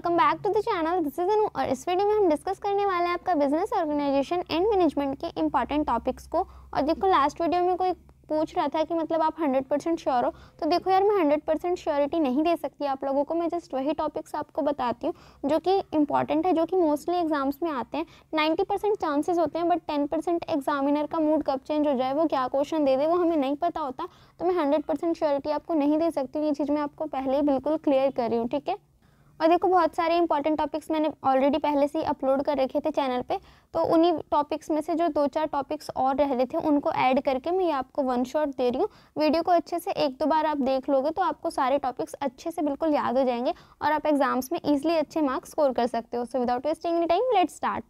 Welcome back to the channel this is Anu और इस video में हम डिस्कस करने वाले हैं आपका बिजनेस ऑर्गेनाइजेशन एंड मैनेजमेंट के इंपॉर्टेंट टॉपिक्स को और देखो लास्ट वीडियो में कोई पूछ रहा था कि मतलब आप 100 परसेंट श्योर हो तो देखो यार मैं 100 परसेंट श्योरिटी नहीं दे सकती आप लोगों को मैं जस्ट वही टॉपिक्स आपको बताती हूँ जो कि इंपॉर्टेंट है जो कि मोस्टली एग्जाम्स में आते हैं 90 परसेंट चांसेज होते हैं बट 10 परसेंट एग्जामिनर का मूड कब चेंज हो जाए वो क्या क्वेश्चन दे दे वो हमें नहीं पता होता तो मैं हंड्रेड परसेंट श्योरिटी आपको नहीं दे सकती ये चीज़ मैं आपको पहले ही बिल्कुल क्लियर कर रही हूँ ठीक है और देखो बहुत सारे इंपॉर्टेंट टॉपिक्स मैंने ऑलरेडी पहले से ही अपलोड कर रखे थे चैनल पे तो उन्हीं टॉपिक्स में से जो दो चार टॉपिक्स और रह रहे थे उनको ऐड करके मैं ये आपको वन शॉट दे रही हूँ वीडियो को अच्छे से एक दो बार आप देख लोगे तो आपको सारे टॉपिक्स अच्छे से बिल्कुल याद हो जाएंगे और आप एग्जाम्स में ईजिली अच्छे मार्क्स स्कोर कर सकते हो so without wasting any time let start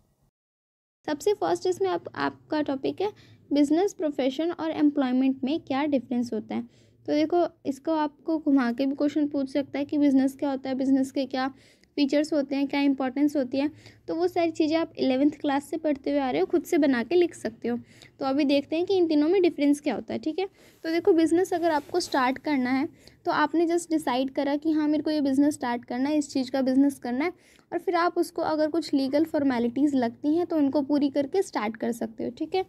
सबसे फर्स्ट इसमें आप, आपका टॉपिक है बिजनेस प्रोफेशन और एम्प्लॉयमेंट में क्या डिफरेंस होता है तो देखो इसको आपको घुमा के भी क्वेश्चन पूछ सकता है कि बिज़नेस क्या होता है बिज़नेस के क्या फीचर्स होते हैं क्या इंपॉर्टेंस होती है तो वो सारी चीज़ें आप इलेवेंथ क्लास से पढ़ते हुए आ रहे हो खुद से बना के लिख सकते हो तो अभी देखते हैं कि इन तीनों में डिफरेंस क्या होता है ठीक है तो देखो बिज़नेस अगर आपको स्टार्ट करना है तो आपने जस्ट डिसाइड करा कि हाँ मेरे को ये बिज़नेस स्टार्ट करना है इस चीज़ का बिज़नेस करना है और फिर आप उसको अगर कुछ लीगल फॉर्मेलिटीज़ लगती हैं तो उनको पूरी करके स्टार्ट कर सकते हो ठीक है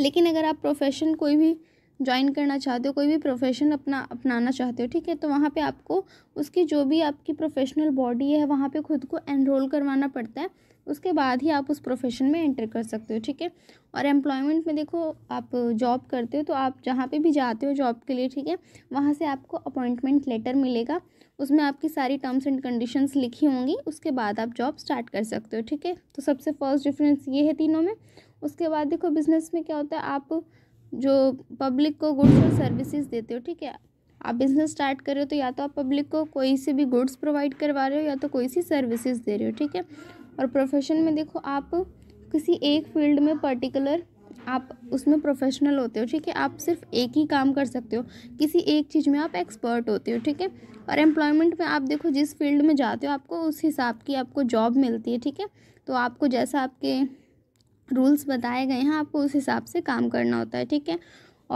लेकिन अगर आप प्रोफेशन कोई भी ज्वाइन करना चाहते हो कोई भी प्रोफेशन अपना अपनाना चाहते हो ठीक है तो वहाँ पे आपको उसकी जो भी आपकी प्रोफेशनल बॉडी है वहाँ पे खुद को एनरोल करवाना पड़ता है उसके बाद ही आप उस प्रोफेशन में एंटर कर सकते हो ठीक है और एम्प्लॉयमेंट में देखो आप जॉब करते हो तो आप जहाँ पे भी जाते हो जॉब के लिए ठीक है वहाँ से आपको अपॉइंटमेंट लेटर मिलेगा उसमें आपकी सारी टर्म्स एंड कंडीशंस लिखी होंगी उसके बाद आप जॉब स्टार्ट कर सकते हो ठीक है तो सबसे फर्स्ट डिफरेंस ये है तीनों में उसके बाद देखो बिज़नेस में क्या होता है आप जो पब्लिक को गुड्स और सर्विसेज देते हो ठीक है आप बिजनेस स्टार्ट कर रहे हो तो या तो आप पब्लिक को कोई से भी गुड्स प्रोवाइड करवा रहे हो या तो कोई सी सर्विसेज दे रहे हो ठीक है और प्रोफेशन में देखो आप किसी एक फील्ड में पर्टिकुलर आप उसमें प्रोफेशनल होते हो ठीक है आप सिर्फ एक ही काम कर सकते हो किसी एक चीज़ में आप एक्सपर्ट होते हो ठीक है और एम्प्लॉयमेंट में आप देखो जिस फील्ड में जाते हो आपको उस हिसाब की आपको जॉब मिलती है ठीक है तो आपको जैसा आपके रूल्स बताए गए हैं आपको उस हिसाब से काम करना होता है ठीक है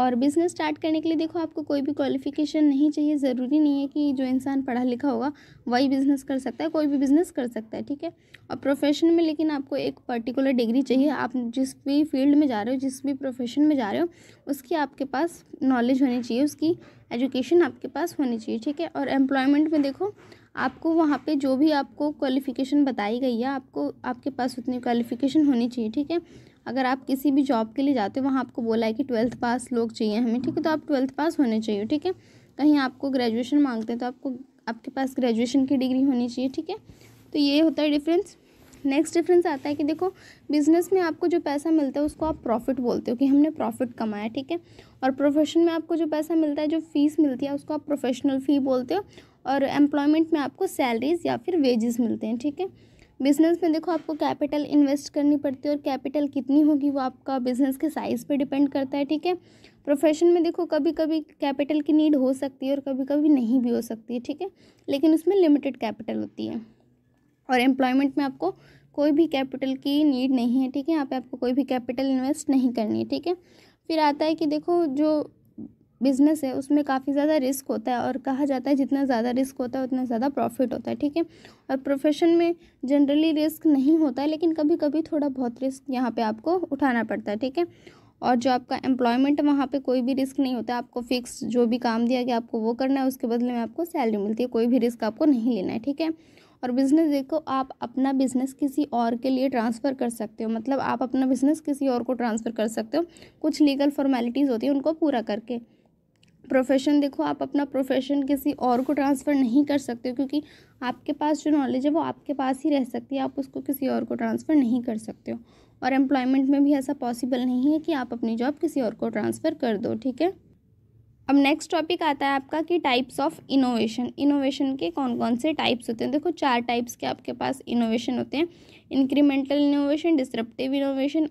और बिज़नेस स्टार्ट करने के लिए देखो आपको कोई भी क्वालिफिकेशन नहीं चाहिए ज़रूरी नहीं है कि जो इंसान पढ़ा लिखा होगा वही बिज़नेस कर सकता है कोई भी बिज़नेस कर सकता है ठीक है और प्रोफेशन में लेकिन आपको एक पर्टिकुलर डिग्री चाहिए आप जिस भी फील्ड में जा रहे हो जिस भी प्रोफेशन में जा रहे हो उसकी आपके पास नॉलेज होनी चाहिए उसकी एजुकेशन आपके पास होनी चाहिए ठीक है और एम्प्लॉयमेंट में देखो आपको वहाँ पे जो भी आपको क्वालिफ़िकेशन बताई गई है आपको आपके पास उतनी क्वालिफ़िकेशन होनी चाहिए ठीक है अगर आप किसी भी जॉब के लिए जाते हो वहाँ आपको बोला है कि ट्वेल्थ पास लोग चाहिए हमें ठीक है तो आप ट्वेल्थ पास होने चाहिए ठीक है कहीं आपको ग्रेजुएशन मांगते हैं तो आपको आपके पास ग्रेजुएशन की डिग्री होनी चाहिए ठीक है तो ये होता है डिफरेंस नेक्स्ट डिफरेंस आता है कि देखो बिज़नेस में आपको जो पैसा मिलता है उसको आप प्रॉफिट बोलते हो कि हमने प्रॉफिट कमाया ठीक है और प्रोफेशन में आपको जो पैसा मिलता है जो फीस मिलती है उसको आप प्रोफेशनल फ़ी बोलते हो और एम्प्लॉयमेंट में आपको सैलरीज या फिर वेजेस मिलते हैं ठीक है बिज़नेस में देखो आपको कैपिटल इन्वेस्ट करनी पड़ती है और कैपिटल कितनी होगी वो आपका बिज़नेस के साइज़ पे डिपेंड करता है ठीक है प्रोफेशन में देखो कभी कभी कैपिटल की नीड हो सकती है और कभी कभी नहीं भी हो सकती है ठीक है लेकिन उसमें लिमिटेड कैपिटल होती है और एम्प्लॉयमेंट में आपको कोई भी कैपिटल की नीड नहीं है ठीक है यहाँ पर आपको कोई भी कैपिटल इन्वेस्ट नहीं करनी है ठीक है फिर आता है कि देखो जो बिज़नेस है उसमें काफ़ी ज़्यादा रिस्क होता है और कहा जाता है जितना ज़्यादा रिस्क होता है उतना ज़्यादा प्रॉफिट होता है ठीक है और प्रोफेशन में जनरली रिस्क नहीं होता है लेकिन कभी कभी थोड़ा बहुत रिस्क यहाँ पर आपको उठाना पड़ता है ठीक है और जो आपका एम्प्लॉयमेंट है वहाँ पर कोई भी रिस्क नहीं होता आपको फिक्स जो भी काम दिया गया आपको वो करना है उसके बदले में आपको सैलरी मिलती है कोई भी रिस्क आपको नहीं लेना है ठीक है और बिज़नेस देखो आप अपना बिज़नेस किसी और के लिए ट्रांसफ़र कर सकते हो मतलब आप अपना बिज़नेस किसी और को ट्रांसफ़र कर सकते हो कुछ लीगल फॉर्मेलिटीज़ होती है उनको पूरा करके प्रोफेशन देखो आप अपना प्रोफेशन किसी और को ट्रांसफ़र नहीं कर सकते क्योंकि आपके पास जो नॉलेज है वो आपके पास ही रह सकती है आप उसको किसी और को ट्रांसफ़र नहीं कर सकते हो और एम्प्लॉयमेंट में भी ऐसा पॉसिबल नहीं है कि आप अपनी जॉब किसी और को ट्रांसफ़र कर दो ठीक है अब नेक्स्ट टॉपिक आता है आपका कि टाइप्स ऑफ इनोवेशन इनोवेशन के कौन कौन से टाइप्स होते हैं देखो चार टाइप्स के आपके पास इनोवेशन होते हैं incremental innovation disruptive innovation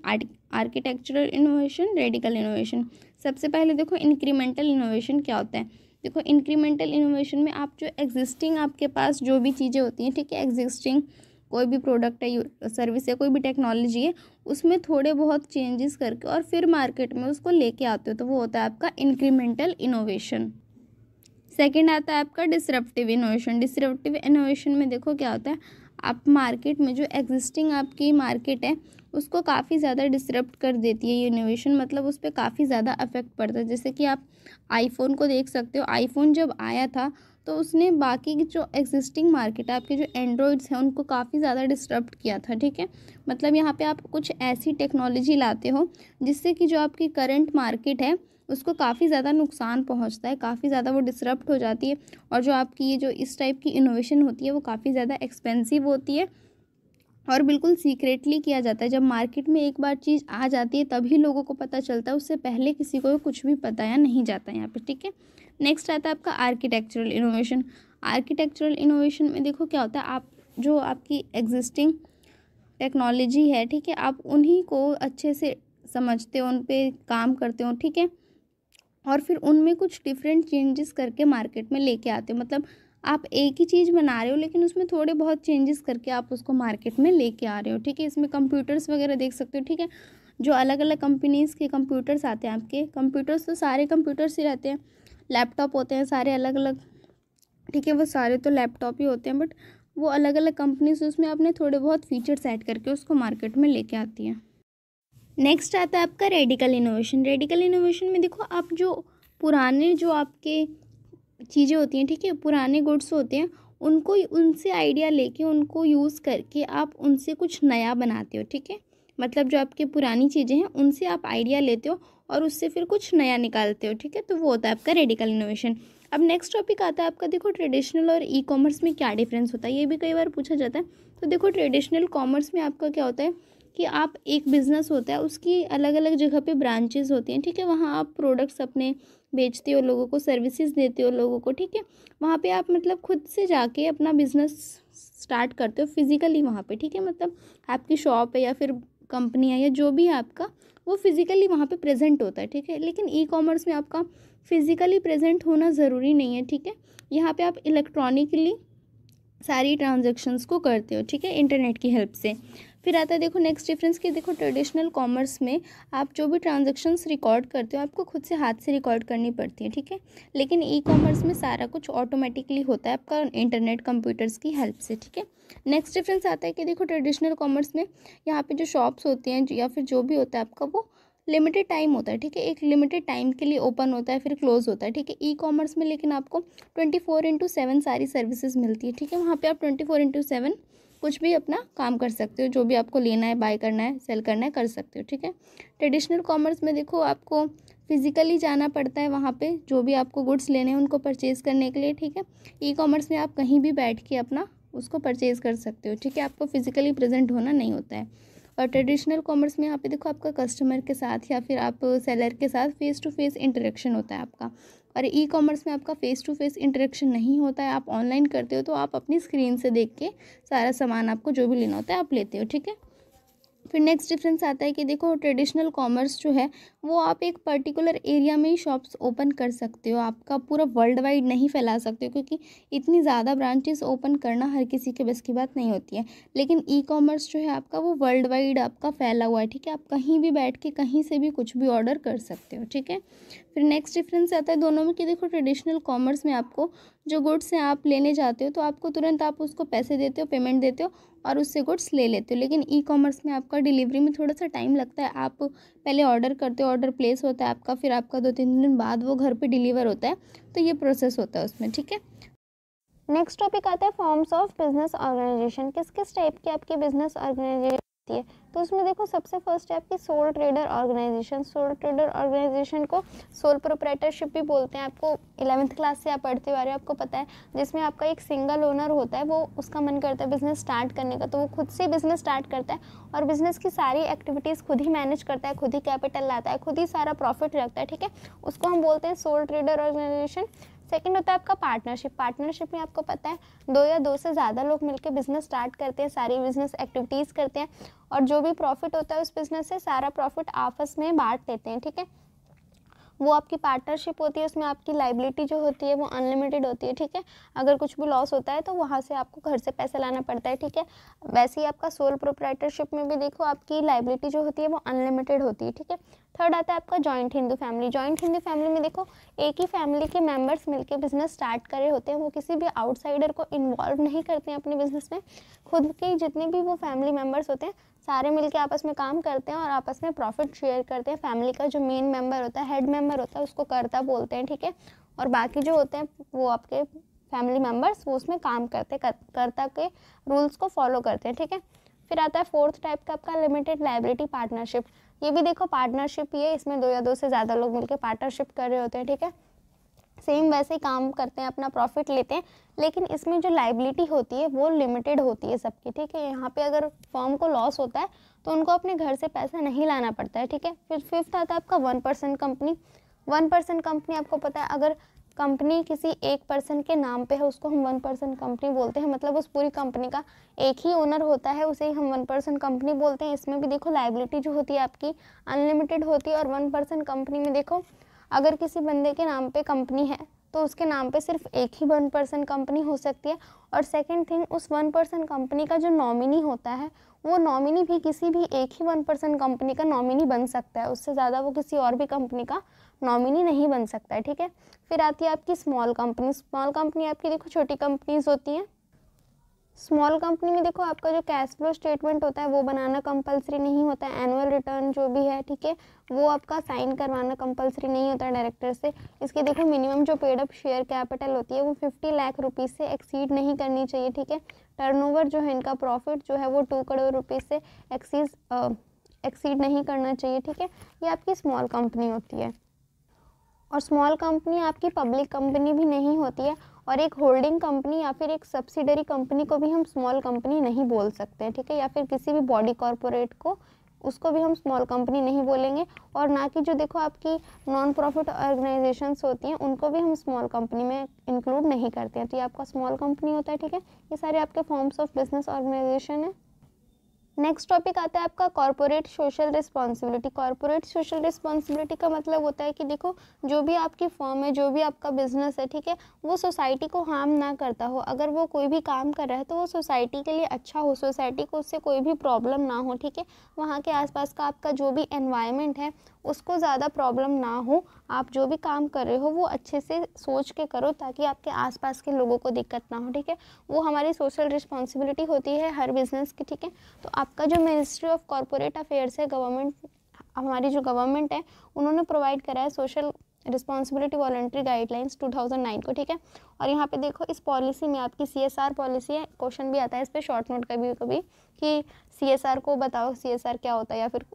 architectural innovation radical innovation सबसे पहले देखो इंक्रीमेंटल इनोवेशन क्या होता है देखो इंक्रीमेंटल इनोवेशन में आप जो एग्जिस्टिंग आपके पास जो भी चीज़ें होती हैं ठीक है एग्जिस्टिंग कोई भी प्रोडक्ट है सर्विस है कोई भी टेक्नोलॉजी है उसमें थोड़े बहुत चेंजेस करके और फिर मार्केट में उसको लेके आते हो तो वो होता है आपका इंक्रीमेंटल इनोवेशन सेकेंड आता है आपका डिसरप्टिव इनोवेशन डिसरप्टिव इनोवेशन में देखो क्या होता है आप मार्केट में जो एग्जिस्टिंग आपकी मार्केट है उसको काफ़ी ज़्यादा डिसरप्ट कर देती है ये इनोवेशन मतलब उस पर काफ़ी ज़्यादा अफेक्ट पड़ता है जैसे कि आप आईफोन को देख सकते हो आईफोन जब आया था तो उसने बाकी जो एग्जिस्टिंग मार्केट है आपके जो एंड्रॉइड्स हैं उनको काफ़ी ज़्यादा डिस्टर्ब किया था ठीक है मतलब यहाँ पे आप कुछ ऐसी टेक्नोलॉजी लाते हो जिससे कि जो आपकी करंट मार्केट है उसको काफ़ी ज़्यादा नुकसान पहुँचता है काफ़ी ज़्यादा वो डिसरप्ट हो जाती है और जो आपकी ये जो इस टाइप की इनोवेशन होती है वो काफ़ी ज़्यादा एक्सपेंसिव होती है और बिल्कुल सीक्रेटली किया जाता है जब मार्केट में एक बार चीज़ आ जाती है तभी लोगों को पता चलता है उससे पहले किसी को कुछ भी बताया नहीं जाता यहाँ पर ठीक है नेक्स्ट आता है आपका आर्किटेक्चरल इनोवेशन आर्किटेक्चरल इनोवेशन में देखो क्या होता है आप जो आपकी एग्जिस्टिंग टेक्नोलॉजी है ठीक है आप उन्हीं को अच्छे से समझते हो उन पर काम करते हो ठीक है और फिर उनमें कुछ डिफरेंट चेंजेस करके मार्केट में लेके आते हो मतलब आप एक ही चीज़ बना रहे हो लेकिन उसमें थोड़े बहुत चेंजेस करके आप उसको मार्केट में लेके आ रहे हो ठीक है इसमें कंप्यूटर्स वगैरह देख सकते हो ठीक है जो अलग अलग कंपनीज़ के कंप्यूटर्स आते हैं आपके कंप्यूटर्स तो सारे कंप्यूटर्स ही रहते हैं लैपटॉप होते हैं सारे अलग अलग ठीक है वो सारे तो लैपटॉप ही होते हैं बट वो अलग अलग कंपनीज उसमें आपने थोड़े बहुत फीचर्स ऐड करके उसको मार्केट में लेके आती है नेक्स्ट आता है आपका रेडिकल इनोवेशन रेडिकल इनोवेशन में देखो आप जो पुराने जो आपके चीज़ें होती हैं ठीक है पुराने गुड्स होते हैं उनको उनसे आइडिया लेके उनको यूज़ करके आप उनसे कुछ नया बनाते हो ठीक है मतलब जो आपके पुरानी चीज़ें हैं उनसे आप आइडिया लेते हो और उससे फिर कुछ नया निकालते हो ठीक है तो वो होता है आपका रेडिकल इनोवेशन अब नेक्स्ट टॉपिक आता है आपका देखो ट्रेडिशनल और ई कॉमर्स में क्या डिफरेंस होता है ये भी कई बार पूछा जाता है तो देखो ट्रेडिशनल कॉमर्स में आपका क्या होता है कि आप एक बिज़नेस होता है उसकी अलग अलग जगह पे ब्रांचेज होती हैं ठीक है वहाँ आप प्रोडक्ट्स अपने बेचते हो लोगों को सर्विसेज देते हो लोगों को ठीक है वहाँ पे आप मतलब खुद से जाके अपना बिजनेस स्टार्ट करते हो फिज़िकली वहाँ पे ठीक है मतलब आपकी शॉप है या फिर कंपनी है या जो भी है आपका वो फिज़िकली वहाँ पे प्रेजेंट होता है ठीक है लेकिन ई कॉमर्स में आपका फिज़िकली प्रेजेंट होना ज़रूरी नहीं है ठीक है यहाँ पर आप इलेक्ट्रॉनिकली सारी ट्रांजेक्शन्स को करते हो ठीक है इंटरनेट की हेल्प से फिर आता है देखो नेक्स्ट डिफरेंस कि देखो ट्रेडिशनल कॉमर्स में आप जो भी ट्रांजेक्शन्स रिकॉर्ड करते हो आपको खुद से हाथ से रिकॉर्ड करनी पड़ती है ठीक है लेकिन ई कॉमर्स में सारा कुछ ऑटोमेटिकली होता है आपका इंटरनेट कंप्यूटर्स की हेल्प से ठीक है नेक्स्ट डिफरेंस आता है कि देखो ट्रेडिशनल कॉमर्स में यहाँ पर जो शॉप्स होती हैं या फिर जो भी होता है आपका वो लिमिटेड टाइम होता है ठीक है एक लिमिटेड टाइम के लिए ओपन होता है फिर क्लोज होता है ठीक है ई कॉमर्स में लेकिन आपको ट्वेंटी फोर इंटू सेवन सारी सर्विसेज मिलती है ठीक है वहाँ पे आप ट्वेंटी फोर इंटू सेवन कुछ भी अपना काम कर सकते हो जो भी आपको लेना है बाय करना है सेल करना है कर सकते हो ठीक है ट्रेडिशनल कॉमर्स में देखो आपको फिज़िकली जाना पड़ता है वहाँ पे जो भी आपको गुड्स लेने हैं उनको परचेज़ करने के लिए ठीक है ई कॉमर्स में आप कहीं भी बैठ के अपना उसको परचेज़ कर सकते हो ठीक है आपको फिज़िकली प्रेजेंट होना नहीं होता है और ट्रेडिशनल कॉमर्स में यहाँ पे देखो आपका कस्टमर के साथ या फिर आप सेलर के साथ फ़ेस टू फेस इंटरेक्शन होता है आपका और ई कॉमर्स में आपका फ़ेस टू फेस इंटरेक्शन नहीं होता है आप ऑनलाइन करते हो तो आप अपनी स्क्रीन से देख के सारा सामान आपको जो भी लेना होता है आप लेते हो ठीक है फिर नेक्स्ट डिफरेंस आता है कि देखो ट्रेडिशनल कॉमर्स जो है वो आप एक पर्टिकुलर एरिया में ही शॉप्स ओपन कर सकते हो आपका पूरा वर्ल्ड वाइड नहीं फैला सकते हो क्योंकि इतनी ज़्यादा ब्रांचेस ओपन करना हर किसी के बस की बात नहीं होती है लेकिन ई कॉमर्स जो है आपका वो वर्ल्ड वाइड आपका फैला हुआ है ठीक है आप कहीं भी बैठ के कहीं से भी कुछ भी ऑर्डर कर सकते हो ठीक है फिर नेक्स्ट डिफरेंस आता है दोनों में कि देखो ट्रेडिशनल कॉमर्स में आपको जो गुड्स हैं आप लेने जाते हो तो आपको तुरंत आप उसको पैसे देते हो पेमेंट देते हो और उससे गुड्स ले लेते हो लेकिन ई कॉमर्स में आपका डिलीवरी में थोड़ा सा टाइम लगता है आप पहले ऑर्डर करते हो ऑर्डर प्लेस होता है आपका फिर आपका दो तीन दिन बाद वो घर पे डिलीवर होता है तो ये प्रोसेस होता है उसमें ठीक है नेक्स्ट टॉपिक आता है फॉर्म्स ऑफ बिजनेस ऑर्गेनाइजेशन किस किस टाइप की आपकी बिजनेस ऑर्गेनाइजेशन होती है तो उसमें देखो सबसे फर्स्ट है आपकी sole trader organisation sole trader organisation को सोल प्रोपरेटरशिप भी बोलते हैं आपको इलेवेंथ क्लास से आप पढ़ते हुए रहे हो आपको पता है जिसमें आपका एक सिंगल ओनर होता है वो उसका मन करता है बिज़नेस स्टार्ट करने का तो वो खुद से बिज़नेस स्टार्ट करता है और बिज़नेस की सारी एक्टिविटीज़ खुद ही मैनेज करता है खुद ही कैपिटल लाता है खुद ही सारा प्रॉफिट रखता है ठीक है उसको हम बोलते हैं सोल ट्रेडर ऑर्गेनाइजेशन सेकेंड होता है आपका पार्टनरशिप पार्टनरशिप में आपको पता है दो या दो से ज़्यादा लोग मिलकर बिजनेस स्टार्ट करते हैं सारी बिजनेस एक्टिविटीज़ करते हैं और जो भी प्रॉफिट होता है उस बिज़नेस से सारा प्रॉफिट आपस में बांट देते हैं ठीक है वो आपकी पार्टनरशिप होती है उसमें आपकी लाइबिलिटी जो होती है वो अनलिमिटेड होती है ठीक है अगर कुछ भी लॉस होता है तो वहाँ से आपको घर से पैसा लाना पड़ता है ठीक है वैसे ही आपका सोल प्रोपराइटरशिप में भी देखो आपकी लाइबिलिटी जो होती है वो अनलिमिटेड होती है ठीक है थर्ड आता है आपका joint Hindu family joint Hindu family में देखो एक ही फैमिली के मेम्बर्स मिलकर बिजनेस स्टार्ट करे होते हैं वो किसी भी आउटसाइडर को इन्वॉल्व नहीं करते हैं अपने बिजनेस में खुद के जितने भी वो फैमिली मेम्बर्स होते हैं सारे मिलके आपस में काम करते हैं और आपस में प्रॉफिट शेयर करते हैं फैमिली का जो मेन मेंबर होता है हेड मेंबर होता है उसको करता बोलते हैं ठीक है और बाकी जो होते हैं वो आपके फैमिली मेम्बर्स वो उसमें काम करते हैं करता के रूल्स को फॉलो करते हैं ठीक है फिर आता है फोर्थ टाइप का आपका लिमिटेड लाइब्रेटी पार्टनरशिप ये भी देखो पार्टनरशिप ही है इसमें दो या दो से ज़्यादा लोग मिलकर पार्टनरशिप कर रहे होते हैं ठीक है सेम वैसे ही काम करते हैं अपना प्रॉफिट लेते हैं लेकिन इसमें जो लाइबिलिटी होती है वो लिमिटेड होती है सबकी ठीक है यहाँ पे अगर फॉर्म को लॉस होता है तो उनको अपने घर से पैसा नहीं लाना पड़ता है ठीक है फिर फिफ्थ आता है आपका one percent company one percent company आपको पता है अगर कंपनी किसी एक पर्सन के नाम पे है उसको हम वन पर्सन कंपनी बोलते हैं मतलब उस पूरी कंपनी का एक ही ओनर होता है उसे ही हम वन पर्सन कंपनी बोलते हैं इसमें भी देखो लाइबिलिटी जो होती है आपकी अनलिमिटेड होती है और वन पर्सन कंपनी में देखो अगर किसी बंदे के नाम पे कंपनी है तो उसके नाम पे सिर्फ एक ही वन पर्सन कंपनी हो सकती है और सेकंड थिंग उस वन पर्सन कंपनी का जो नॉमिनी होता है वो नॉमिनी भी किसी भी एक ही वन पर्सन कंपनी का नॉमिनी बन सकता है उससे ज़्यादा वो किसी और भी कंपनी का नॉमिनी नहीं बन सकता है ठीक है फिर आती है आपकी स्मॉल कंपनी स्मॉल कंपनी आपकी देखो छोटी कंपनीज होती हैं स्मॉल कंपनी में देखो आपका जो कैश फ्लो स्टेटमेंट होता है वो बनाना कंपलसरी नहीं होता है एनुअल रिटर्न जो भी है ठीक है वो आपका साइन करवाना कंपलसरी नहीं होता डायरेक्टर से इसके देखो मिनिमम जो पेड अप शेयर कैपिटल होती है वो फिफ्टी लाख रुपीज़ से एक्सीड नहीं करनी चाहिए ठीक है टर्नओवर जो है इनका प्रॉफिट जो है वो टू करोड़ रुपीज़ से एक्सीज एक्सीड नहीं करना चाहिए ठीक है ये आपकी स्मॉल कंपनी होती है और स्मॉल कंपनी आपकी पब्लिक कंपनी भी नहीं होती है और एक होल्डिंग कंपनी या फिर एक सब्सिडरी कंपनी को भी हम स्मॉल कंपनी नहीं बोल सकते हैं ठीक है या फिर किसी भी बॉडी कॉरपोरेट को उसको भी हम स्मॉल कंपनी नहीं बोलेंगे और ना कि जो देखो आपकी नॉन प्रॉफिट ऑर्गेनाइजेशंस होती हैं उनको भी हम स्मॉल कंपनी में इंक्लूड नहीं करते हैं तो ये आपका स्मॉल कंपनी होता है ठीक है ये सारे आपके फॉर्म्स ऑफ बिजनेस ऑर्गेनाइजेशन है नेक्स्ट टॉपिक आता है आपका corporate social responsibility corporate social responsibility का मतलब होता है कि देखो जो भी आपकी फॉर्म है जो भी आपका बिजनेस है ठीक है वो सोसाइटी को हार्म ना करता हो अगर वो कोई भी काम कर रहा है तो वो सोसाइटी के लिए अच्छा हो सोसाइटी को उससे कोई भी प्रॉब्लम ना हो ठीक है वहाँ के आसपास का आपका जो भी एनवायरनमेंट है उसको ज़्यादा प्रॉब्लम ना हो आप जो भी काम कर रहे हो वो अच्छे से सोच के करो ताकि आपके आसपास के लोगों को दिक्कत ना हो ठीक है वो हमारी सोशल रिस्पॉन्सिबिलिटी होती है हर बिज़नेस की ठीक है तो आपका जो मिनिस्ट्री ऑफ कॉरपोरेट अफेयर्स है गवर्नमेंट हमारी जो गवर्नमेंट है उन्होंने प्रोवाइड करा है सोशल रिस्पॉन्सिबिलिटी वॉल्ट्री गाइडलाइंस 2009 को ठीक है और यहाँ पे देखो इस पॉलिसी में आपकी सी एस आर पॉलिसी है क्वेश्चन भी आता है इस पर शॉर्ट नोट कभी कभी कि सी एस आर को बताओ सी एस आर क्या होता है या फिर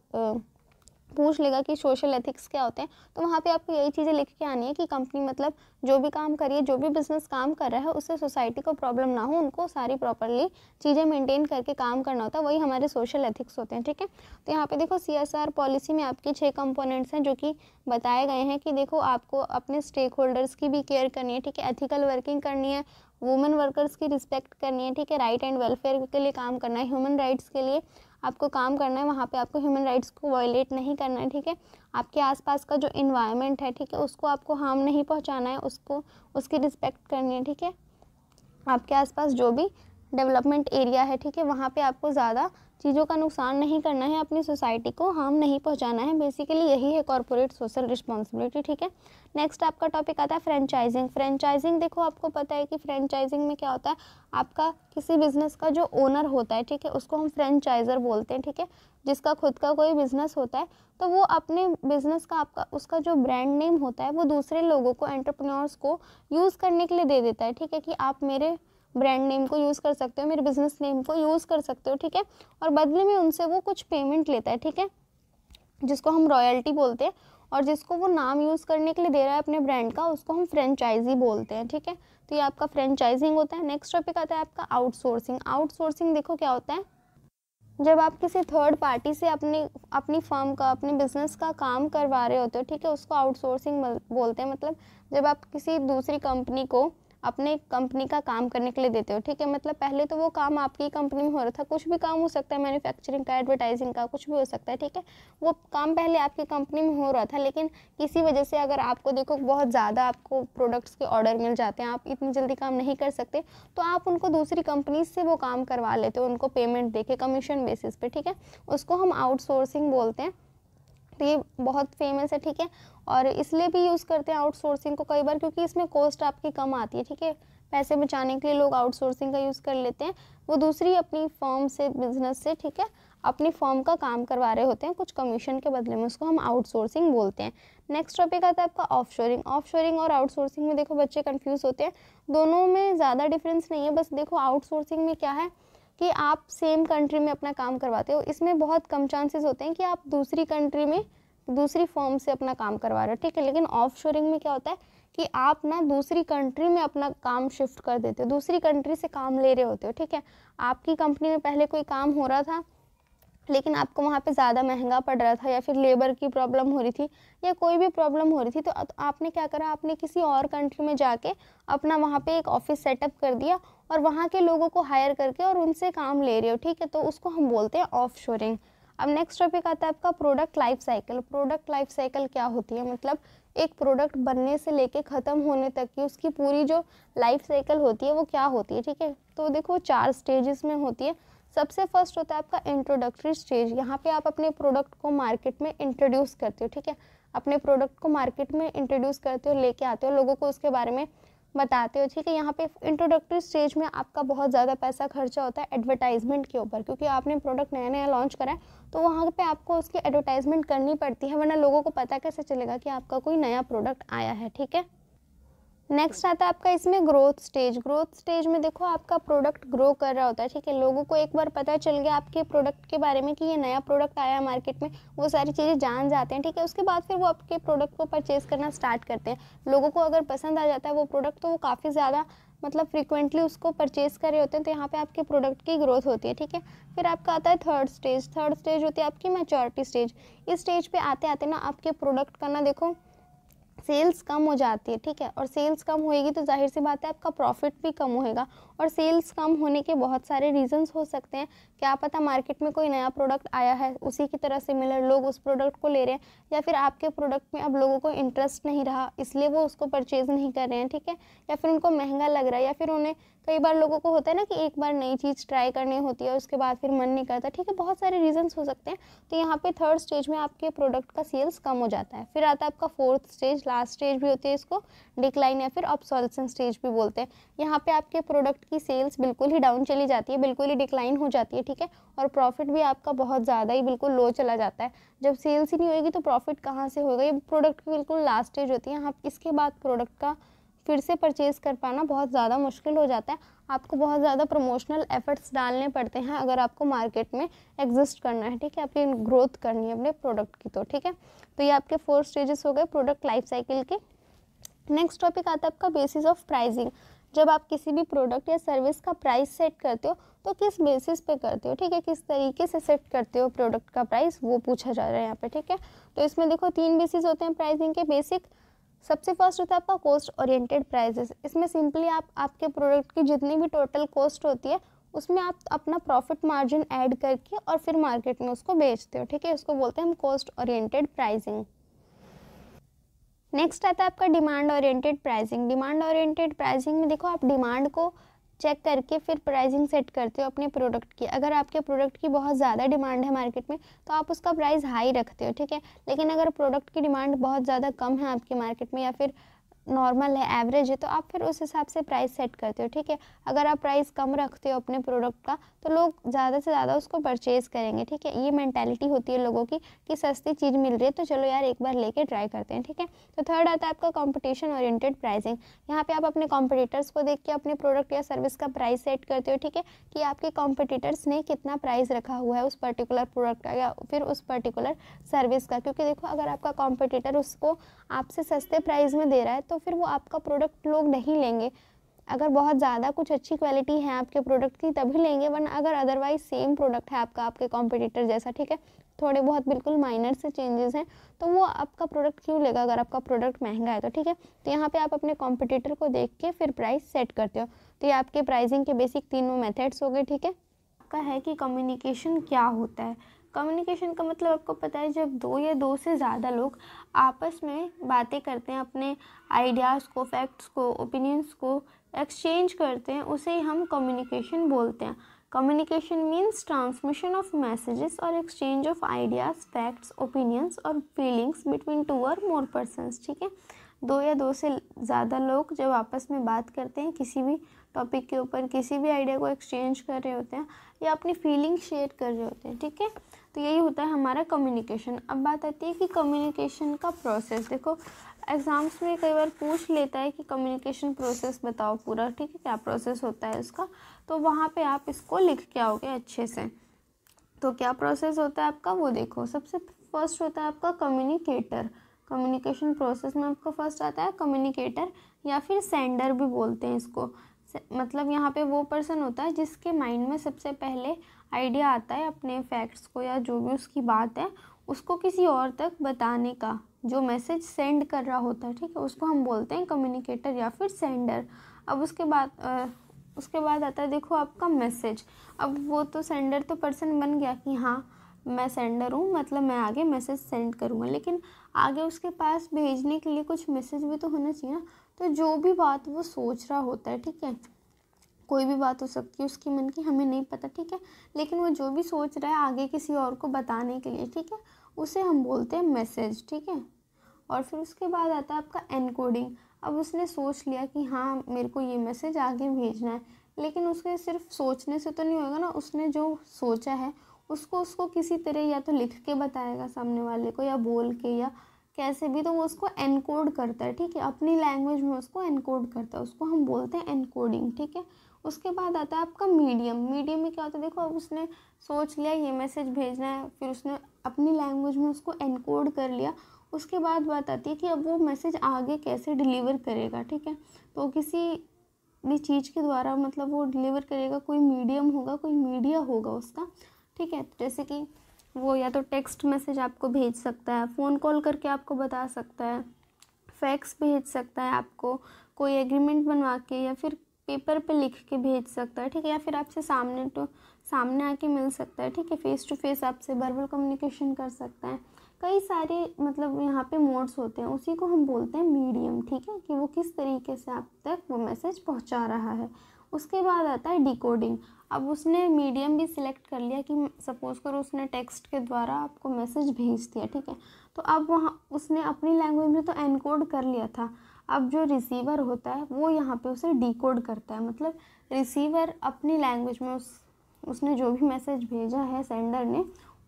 पूछ लेगा कि सोशल एथिक्स क्या होते हैं तो वहाँ पे आपको यही चीज़ें लिख के आनी है कि कंपनी मतलब जो भी काम करिए जो भी बिजनेस काम कर रहा है उससे सोसाइटी को प्रॉब्लम ना हो उनको सारी प्रॉपरली चीज़ें मेंटेन करके काम करना होता है वही हमारे सोशल एथिक्स होते हैं ठीक है तो यहाँ पे देखो सी पॉलिसी में आपके छः कंपोनेंट्स हैं जो कि बताए गए हैं कि देखो आपको अपने स्टेक होल्डर्स की भी केयर करनी है ठीक है एथिकल वर्किंग करनी है वुमेन वर्कर्स की रिस्पेक्ट करनी है ठीक है राइट एंड वेलफेयर के लिए काम करना है ह्यूमन राइट्स के लिए आपको काम करना है वहाँ पे आपको ह्यूमन राइट्स को वायलेट नहीं करना है ठीक है आपके आसपास का जो इन्वायरमेंट है ठीक है उसको आपको हार्म नहीं पहुँचाना है उसको उसकी रिस्पेक्ट करनी है ठीक है आपके आसपास जो भी डेवलपमेंट एरिया है ठीक है वहाँ पर आपको ज़्यादा चीज़ों का नुकसान नहीं करना है अपनी सोसाइटी को हार्म नहीं पहुंचाना है बेसिकली यही है कॉरपोरेट सोशल रिस्पॉन्सिबिलिटी ठीक है नेक्स्ट आपका टॉपिक आता है फ्रेंचाइजिंग फ्रेंचाइजिंग देखो आपको पता है कि फ्रेंचाइजिंग में क्या होता है आपका किसी बिज़नेस का जो ओनर होता है ठीक है उसको हम फ्रेंचाइजर बोलते हैं ठीक है जिसका खुद का कोई बिज़नेस होता है तो वो अपने बिज़नेस का आपका उसका जो ब्रांड नेम होता है वो दूसरे लोगों को एंटरप्रेन्योर्स को यूज़ करने के लिए दे देता है ठीक है कि आप मेरे ब्रांड नेम को यूज़ कर सकते हो मेरे बिजनेस नेम को यूज़ कर सकते हो ठीक है और बदले में उनसे वो कुछ पेमेंट लेता है ठीक है जिसको हम रॉयल्टी बोलते हैं और जिसको वो नाम यूज़ करने के लिए दे रहा है अपने ब्रांड का उसको हम फ्रेंचाइजी बोलते हैं ठीक है तो ये आपका फ्रेंचाइजिंग होता है नेक्स्ट टॉपिक आता है आपका आउटसोर्सिंग आउटसोर्सिंग देखो क्या होता है जब आप किसी थर्ड पार्टी से अपने अपनी फर्म का अपने बिजनेस का काम करवा रहे होते हो ठीक है उसको आउटसोर्सिंग बोलते हैं मतलब जब आप किसी दूसरी कंपनी को अपने कंपनी का काम करने के लिए देते हो ठीक है मतलब पहले तो वो काम आपकी कंपनी में हो रहा था कुछ भी काम हो सकता है मैन्युफैक्चरिंग का एडवर्टाइजिंग का कुछ भी हो सकता है ठीक है वो काम पहले आपकी कंपनी में हो रहा था लेकिन किसी वजह से अगर आपको देखो बहुत ज़्यादा आपको प्रोडक्ट्स के ऑर्डर मिल जाते हैं आप इतनी जल्दी काम नहीं कर सकते तो आप उनको दूसरी कंपनी से वो काम करवा लेते हो उनको पेमेंट दे के कमीशन बेसिस पर ठीक है उसको हम आउटसोर्सिंग बोलते हैं प्रोडक्ट ये बहुत फेमस है ठीक है और इसलिए भी यूज़ करते हैं आउटसोर्सिंग को कई बार क्योंकि इसमें कॉस्ट आपकी कम आती है ठीक है पैसे बचाने के लिए लोग आउटसोर्सिंग का यूज़ कर लेते हैं वो दूसरी अपनी फॉर्म से बिजनेस से ठीक है अपनी फॉर्म का काम करवा रहे होते हैं कुछ कमीशन के बदले में उसको हम आउटसोर्सिंग बोलते हैं नेक्स्ट टॉपिक आता है आपका ऑफशोरिंग ऑफशोरिंग और आउटसोर्सिंग में देखो बच्चे कन्फ्यूज़ होते हैं दोनों में ज़्यादा डिफरेंस नहीं है बस देखो आउटसोर्सिंग में क्या है कि आप सेम कंट्री में अपना काम करवाते हो इसमें बहुत कम चांसेस होते हैं कि आप दूसरी कंट्री में दूसरी फॉर्म से अपना काम करवा रहे हो ठीक है लेकिन ऑफ में क्या होता है कि आप ना दूसरी कंट्री में अपना काम शिफ्ट कर देते हो दूसरी कंट्री से काम ले रहे होते हो ठीक है आपकी कंपनी में पहले कोई काम हो रहा था लेकिन आपको वहाँ पे ज़्यादा महंगा पड़ रहा था या फिर लेबर की प्रॉब्लम हो रही थी या कोई भी प्रॉब्लम हो रही थी तो आपने क्या करा आपने किसी और कंट्री में जाके अपना वहाँ पे एक ऑफिस सेटअप कर दिया और वहाँ के लोगों को हायर करके और उनसे काम ले रहे हो ठीक है तो उसको हम बोलते हैं ऑफ शोरिंग अब नेक्स्ट टॉपिक आता है आपका product life cycle product life cycle क्या होती है मतलब एक प्रोडक्ट बनने से लेके ख़त्म होने तक की उसकी पूरी जो लाइफ साइकिल होती है वो क्या होती है ठीक है तो देखो चार स्टेजेस में होती है सबसे फर्स्ट होता है आपका इंट्रोडक्टरी स्टेज यहाँ पे आप अपने प्रोडक्ट को मार्केट में इंट्रोड्यूस करते हो ठीक है अपने प्रोडक्ट को मार्केट में इंट्रोड्यूस करते हो लेके आते हो लोगों को उसके बारे में बताते हो ठीक है यहाँ पे इंट्रोडक्टरी स्टेज में आपका बहुत ज़्यादा पैसा खर्चा होता है एडवर्टाइजमेंट के ऊपर क्योंकि आपने प्रोडक्ट नया नया लॉन्च करा है तो वहाँ पे आपको उसकी एडवर्टाइजमेंट करनी पड़ती है वरना लोगों को पता कैसे चलेगा कि आपका कोई नया प्रोडक्ट आया है ठीक है नेक्स्ट आता है आपका इसमें ग्रोथ स्टेज ग्रोथ स्टेज में देखो आपका प्रोडक्ट ग्रो कर रहा होता है ठीक है लोगों को एक बार पता चल गया आपके प्रोडक्ट के बारे में कि ये नया प्रोडक्ट आया मार्केट में वो सारी चीज़ें जान जाते हैं ठीक है उसके बाद फिर वो आपके प्रोडक्ट को परचेज़ करना स्टार्ट करते हैं लोगों को अगर पसंद आ जाता है वो प्रोडक्ट तो वो काफ़ी ज़्यादा मतलब फ्रिक्वेंटली उसको परचेज़ कर रहे होते हैं तो यहाँ पे आपके प्रोडक्ट की ग्रोथ होती है ठीक है फिर आपका आता है थर्ड स्टेज थर्ड स्टेज होती है आपकी मेचोरिटी स्टेज इस स्टेज पे आते आते ना आपके प्रोडक्ट का ना देखो सेल्स कम हो जाती है ठीक है और सेल्स कम होएगी तो जाहिर सी बात है आपका प्रॉफिट भी कम होएगा और सेल्स कम होने के बहुत सारे रीजंस हो सकते हैं क्या पता मार्केट में कोई नया प्रोडक्ट आया है उसी की तरह सिमिलर लोग उस प्रोडक्ट को ले रहे हैं या फिर आपके प्रोडक्ट में अब लोगों को इंटरेस्ट नहीं रहा इसलिए वो उसको परचेज़ नहीं कर रहे हैं ठीक है या फिर उनको महंगा लग रहा है या फिर उन्हें कई बार लोगों को होता है ना कि एक बार नई चीज़ ट्राई करनी होती है उसके बाद फिर मन नहीं करता ठीक है बहुत सारे रीज़न्स हो सकते हैं तो यहाँ पर थर्ड स्टेज में आपके प्रोडक्ट का सेल्स कम हो जाता है फिर आता है आपका फोर्थ स्टेज लास्ट स्टेज भी होती है इसको डिक्लाइन या फिर ऑप्सोल्सन स्टेज भी बोलते हैं यहाँ पर आपके प्रोडक्ट की सेल्स बिल्कुल ही डाउन चली जाती है बिल्कुल ही डिक्लाइन हो जाती है ठीक है और प्रॉफिट भी आपका बहुत ज़्यादा ही बिल्कुल लो चला जाता है जब सेल्स ही नहीं होगी तो प्रॉफिट कहाँ से होगा ये प्रोडक्ट की बिल्कुल लास्ट स्टेज होती है आप हाँ, इसके बाद प्रोडक्ट का फिर से परचेज़ कर पाना बहुत ज़्यादा मुश्किल हो जाता है आपको बहुत ज़्यादा प्रमोशनल एफर्ट्स डालने पड़ते हैं अगर आपको मार्केट में एग्जिस्ट करना है ठीक है आपकी ग्रोथ करनी है अपने प्रोडक्ट की तो ठीक है तो ये आपके फोर स्टेजेस हो गए प्रोडक्ट लाइफ साइकिल के नेक्स्ट टॉपिक आता है आपका बेसिस ऑफ प्राइजिंग जब आप किसी भी प्रोडक्ट या सर्विस का प्राइस सेट करते हो तो किस बेसिस पे करते हो ठीक है किस तरीके से सेट करते हो प्रोडक्ट का प्राइस वो पूछा जा रहा है यहाँ पे ठीक है तो इसमें देखो तीन बेसिस होते हैं प्राइसिंग के बेसिक सबसे फर्स्ट होता है आपका कॉस्ट ओरिएंटेड प्राइजेस इसमें सिंपली आप आपके प्रोडक्ट की जितनी भी टोटल कॉस्ट होती है उसमें आप अपना प्रॉफिट मार्जिन ऐड करके और फिर मार्केट में उसको बेचते हो ठीक है इसको बोलते हैं हम कॉस्ट ओरिएंटेड प्राइजिंग नेक्स्ट आता है आपका demand oriented pricing demand oriented pricing में देखो आप डिमांड को चेक करके फिर प्राइसिंग सेट करते हो अपने प्रोडक्ट की अगर आपके प्रोडक्ट की बहुत ज़्यादा डिमांड है मार्केट में तो आप उसका प्राइस हाई रखते हो ठीक है लेकिन अगर प्रोडक्ट की डिमांड बहुत ज़्यादा कम है आपके मार्केट में या फिर नॉर्मल है एवरेज है तो आप फिर उस हिसाब से प्राइस सेट करते हो ठीक है अगर आप प्राइस कम रखते हो अपने प्रोडक्ट का तो लोग ज़्यादा से ज़्यादा उसको परचेज करेंगे ठीक है ये मैंटेलिटी होती है लोगों की कि सस्ती चीज़ मिल रही है तो चलो यार एक बार लेके ट्राई करते हैं ठीक है तो थर्ड आता है आपका कॉम्पिटिशन ओरिएंटेड प्राइसिंग यहाँ पे आप अपने कॉम्पिटिटर्स को देख के अपने प्रोडक्ट या सर्विस का प्राइस सेट करते हो ठीक है कि आपके कॉम्पिटिटर्स ने कितना प्राइस रखा हुआ है उस पर्टिकुलर प्रोडक्ट का या फिर उस पर्टिकुलर सर्विस का क्योंकि देखो अगर आपका कॉम्पिटिटर उसको आपसे सस्ते प्राइस में दे रहा है तो फिर वो आपका प्रोडक्ट लोग नहीं लेंगे अगर बहुत ज़्यादा कुछ अच्छी क्वालिटी है आपके प्रोडक्ट की तभी लेंगे वरना अगर अदरवाइज सेम प्रोडक्ट है आपका आपके कॉम्पिटिटर जैसा ठीक है थोड़े बहुत बिल्कुल माइनर से चेंजेस हैं तो वो आपका प्रोडक्ट क्यों लेगा अगर आपका प्रोडक्ट महंगा है तो ठीक है तो यहाँ पे आप अपने कॉम्पिटिटर को देख के फिर प्राइस सेट करते हो तो ये आपके प्राइजिंग के बेसिक तीनों मेथड्स हो गए ठीक है आपका है कि कम्युनिकेशन क्या होता है कम्युनिकेशन का मतलब आपको पता है जब दो या दो से ज़्यादा लोग आपस में बातें करते हैं अपने आइडियाज़ को फैक्ट्स को ओपिनियंस को एक्सचेंज करते हैं उसे ही हम कम्युनिकेशन बोलते हैं communication means transmission of messages और exchange of ideas facts opinions और फीलिंग्स बिटवीन टू और मोर पर्सनस ठीक है दो या दो से ज़्यादा लोग जब आपस में बात करते हैं किसी भी टॉपिक के ऊपर किसी भी आइडिया को एक्सचेंज कर रहे होते हैं या अपनी फीलिंग शेयर कर रहे होते हैं ठीक है तो यही होता है हमारा कम्युनिकेशन अब बात आती है कि कम्युनिकेशन का प्रोसेस देखो एग्ज़ाम्स में कई बार पूछ लेता है कि कम्युनिकेशन प्रोसेस बताओ पूरा ठीक है क्या प्रोसेस होता है उसका तो वहाँ पे आप इसको लिख के आओगे अच्छे से तो क्या प्रोसेस होता है आपका वो देखो सबसे फर्स्ट होता है आपका कम्युनिकेटर कम्युनिकेशन प्रोसेस में आपका फर्स्ट आता है कम्युनिकेटर या फिर सेंडर भी बोलते हैं इसको मतलब यहाँ पे वो पर्सन होता है जिसके माइंड में सबसे पहले आइडिया आता है अपने फैक्ट्स को या जो भी उसकी बात है उसको किसी और तक बताने का जो मैसेज सेंड कर रहा होता है ठीक है उसको हम बोलते हैं कम्युनिकेटर या फिर सेंडर अब उसके बाद उसके बाद आता है देखो आपका मैसेज अब वो तो सेंडर तो पर्सन बन गया कि हाँ मैं सेंडर हूँ मतलब मैं आगे मैसेज सेंड करूँगा लेकिन आगे उसके पास भेजने के लिए कुछ मैसेज भी तो होना चाहिए ना तो जो भी बात वो सोच रहा होता है ठीक है कोई भी बात हो सकती है उसकी मन की हमें नहीं पता ठीक है लेकिन वो जो भी सोच रहा है आगे किसी और को बताने के लिए ठीक है उसे हम बोलते हैं मैसेज ठीक है और फिर उसके बाद आता है आपका एनकोडिंग अब उसने सोच लिया कि हाँ मेरे को ये मैसेज आगे भेजना है लेकिन उसके सिर्फ सोचने से तो नहीं होगा ना उसने जो सोचा है उसको उसको किसी तरह या तो लिख के बताएगा सामने वाले को या बोल के या कैसे भी तो वो उसको एनकोड करता है ठीक है अपनी लैंग्वेज में उसको एनकोड करता है उसको हम बोलते हैं एनकोडिंग ठीक है उसके बाद आता है आपका मीडियम मीडियम में क्या होता है देखो अब उसने सोच लिया ये मैसेज भेजना है फिर उसने अपनी लैंग्वेज में उसको एनकोड कर लिया उसके बाद बात आती है कि अब वो मैसेज आगे कैसे डिलीवर करेगा ठीक है तो किसी भी चीज़ के द्वारा मतलब वो डिलीवर करेगा कोई मीडियम होगा कोई मीडिया होगा उसका ठीक है तो जैसे कि वो या तो टेक्स्ट मैसेज आपको भेज सकता है फ़ोन कॉल करके आपको बता सकता है फैक्स भेज सकता है आपको कोई एग्रीमेंट बनवा के या फिर पेपर पे लिख के भेज सकता है ठीक है या फिर आपसे सामने टू सामने आके मिल सकता है ठीक है फेस टू फेस आपसे वर्बल कम्युनिकेशन कर सकता है कई सारे मतलब यहाँ पे मोड्स होते हैं उसी को हम बोलते हैं मीडियम ठीक है कि वो किस तरीके से आप तक वो मैसेज पहुँचा रहा है उसके बाद आता है डिकोडिंग अब उसने मीडियम भी सिलेक्ट कर लिया कि सपोज़ करो उसने टेक्स्ट के द्वारा आपको मैसेज भेज दिया ठीक है तो अब वहाँ उसने अपनी लैंग्वेज में तो एनकोड कर लिया था अब जो रिसीवर होता है वो यहाँ पे उसे डिकोड करता है मतलब रिसीवर अपनी लैंग्वेज में उस उसने जो भी मैसेज भेजा है सेंडर ने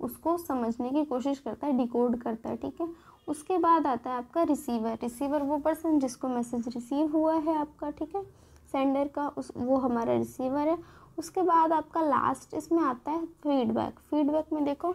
उसको समझने की कोशिश करता है डिकोड करता है ठीक है उसके बाद आता है आपका रिसीवर रिसीवर वो पर्सन जिसको मैसेज रिसीव हुआ है आपका ठीक है सेंडर का उस वो हमारा रिसीवर है उसके बाद आपका लास्ट इसमें आता है फीडबैक फीडबैक में देखो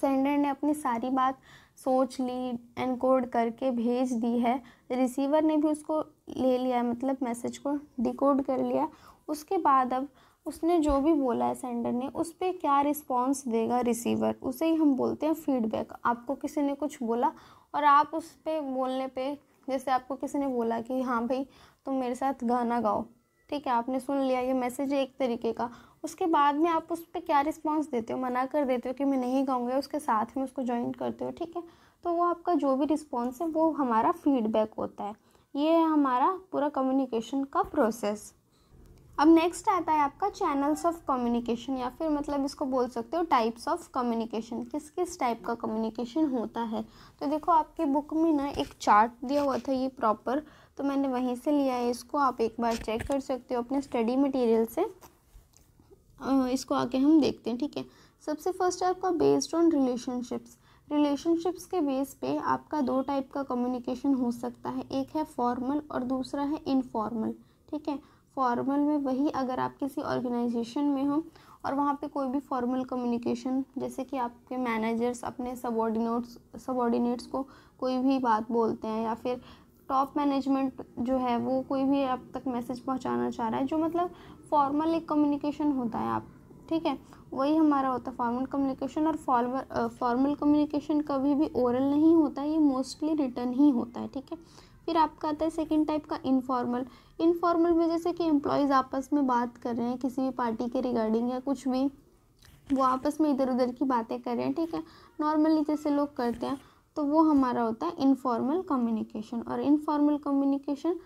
सेंडर ने अपनी सारी बात सोच ली एनकोड करके भेज दी है रिसीवर ने भी उसको ले लिया मतलब मैसेज को डिकोड कर लिया उसके बाद अब उसने जो भी बोला है सेंडर ने उस पर क्या रिस्पॉन्स देगा रिसीवर उसे ही हम बोलते हैं फीडबैक आपको किसी ने कुछ बोला और आप उस पर बोलने पर जैसे आपको किसी ने बोला कि हाँ भाई तुम मेरे साथ गाना गाओ ठीक है आपने सुन लिया ये मैसेज एक तरीके का उसके बाद में आप उस पर क्या रिस्पॉन्स देते हो मना कर देते हो कि मैं नहीं गाऊँगा उसके साथ में उसको ज्वाइन करते हो ठीक है तो वो आपका जो भी रिस्पॉन्स है वो हमारा फीडबैक होता है ये है हमारा पूरा कम्युनिकेशन का प्रोसेस अब नेक्स्ट आता है आपका चैनल्स ऑफ कम्युनिकेशन या फिर मतलब इसको बोल सकते हो टाइप्स ऑफ कम्युनिकेशन किस किस टाइप का कम्युनिकेशन होता है तो देखो आपकी बुक में ना एक चार्ट दिया हुआ था ये प्रॉपर तो मैंने वहीं से लिया है इसको आप एक बार चेक कर सकते हो अपने स्टडी मटेरियल से इसको आके हम देखते हैं ठीक है सबसे फर्स्ट है आपका बेस्ड ऑन रिलेशनशिप्स रिलेशनशिप्स के बेस पे आपका दो टाइप का कम्युनिकेशन हो सकता है एक है फॉर्मल और दूसरा है इनफॉर्मल ठीक है फॉर्मल में वही अगर आप किसी ऑर्गेनाइजेशन में हो और वहाँ पे कोई भी फॉर्मल कम्युनिकेशन जैसे कि आपके मैनेजर्स अपने सबॉर्डिनेट्स सबॉर्डिनेट्स को कोई भी बात बोलते हैं या फिर टॉप मैनेजमेंट जो है वो कोई भी आप तक मैसेज पहुंचाना चाह रहा है जो मतलब फॉर्मल एक कम्युनिकेशन होता है आप ठीक है वही हमारा होता है फॉर्मल कम्युनिकेशन और फॉर्मल फॉर्मल कम्युनिकेशन कभी भी ओरल नहीं होता ये मोस्टली रिटर्न ही होता है ठीक है फिर आपका आता है सेकेंड टाइप का इनफॉर्मल इनफॉर्मल में जैसे कि एम्प्लॉयज़ आपस में बात कर रहे हैं किसी भी पार्टी के रिगार्डिंग या कुछ भी वो आपस में इधर उधर की बातें कर रहे हैं ठीक है नॉर्मली जैसे लोग करते हैं तो वो हमारा होता है इनफॉर्मल कम्युनिकेशन और इनफॉर्मल कम्युनिकेशन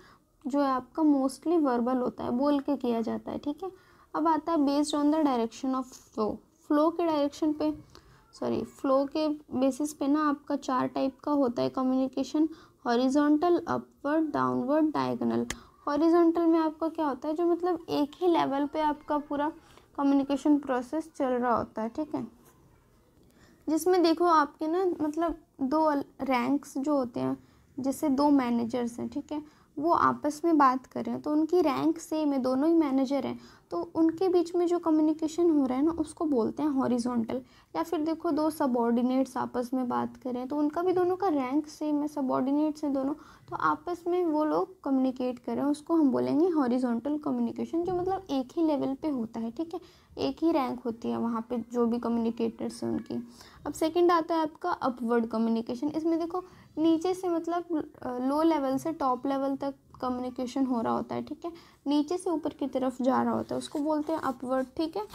जो है आपका मोस्टली वर्बल होता है बोल के किया जाता है ठीक है अब आता है based on the direction of flow flow के डायरेक्शन पे सॉरी फ्लो के बेसिस पे ना आपका चार टाइप का होता है communication horizontal upward downward diagonal horizontal में आपका क्या होता है जो मतलब एक ही लेवल पे आपका पूरा कम्युनिकेशन प्रोसेस चल रहा होता है ठीक है जिसमें देखो आपके ना मतलब दो रैंक्स जो होते हैं जैसे दो मैनेजर्स हैं ठीक है वो आपस में बात कर रहे हैं तो उनकी रैंक सेम है दोनों ही मैनेजर हैं तो उनके बीच में जो कम्युनिकेशन हो रहा है ना उसको बोलते हैं हॉरिजॉन्टल या फिर देखो दो सबॉर्डिनेट्स आपस में बात करें तो उनका भी दोनों का रैंक सेम है सबॉर्डिनेट्स हैं दोनों तो आपस में वो लोग कम्युनिकेट करें उसको हम बोलेंगे हॉरिजॉन्टल कम्युनिकेशन जो मतलब एक ही लेवल पर होता है ठीक है एक ही रैंक होती है वहाँ पर जो भी कम्युनिकेटर्स हैं उनकी अब सेकेंड आता है आपका अपवर्ड कम्युनिकेशन इसमें देखो नीचे से मतलब लो लेवल से टॉप लेवल तक कम्युनिकेशन हो रहा होता है ठीक है नीचे से ऊपर की तरफ जा रहा होता है उसको बोलते हैं अपवर्ड ठीक है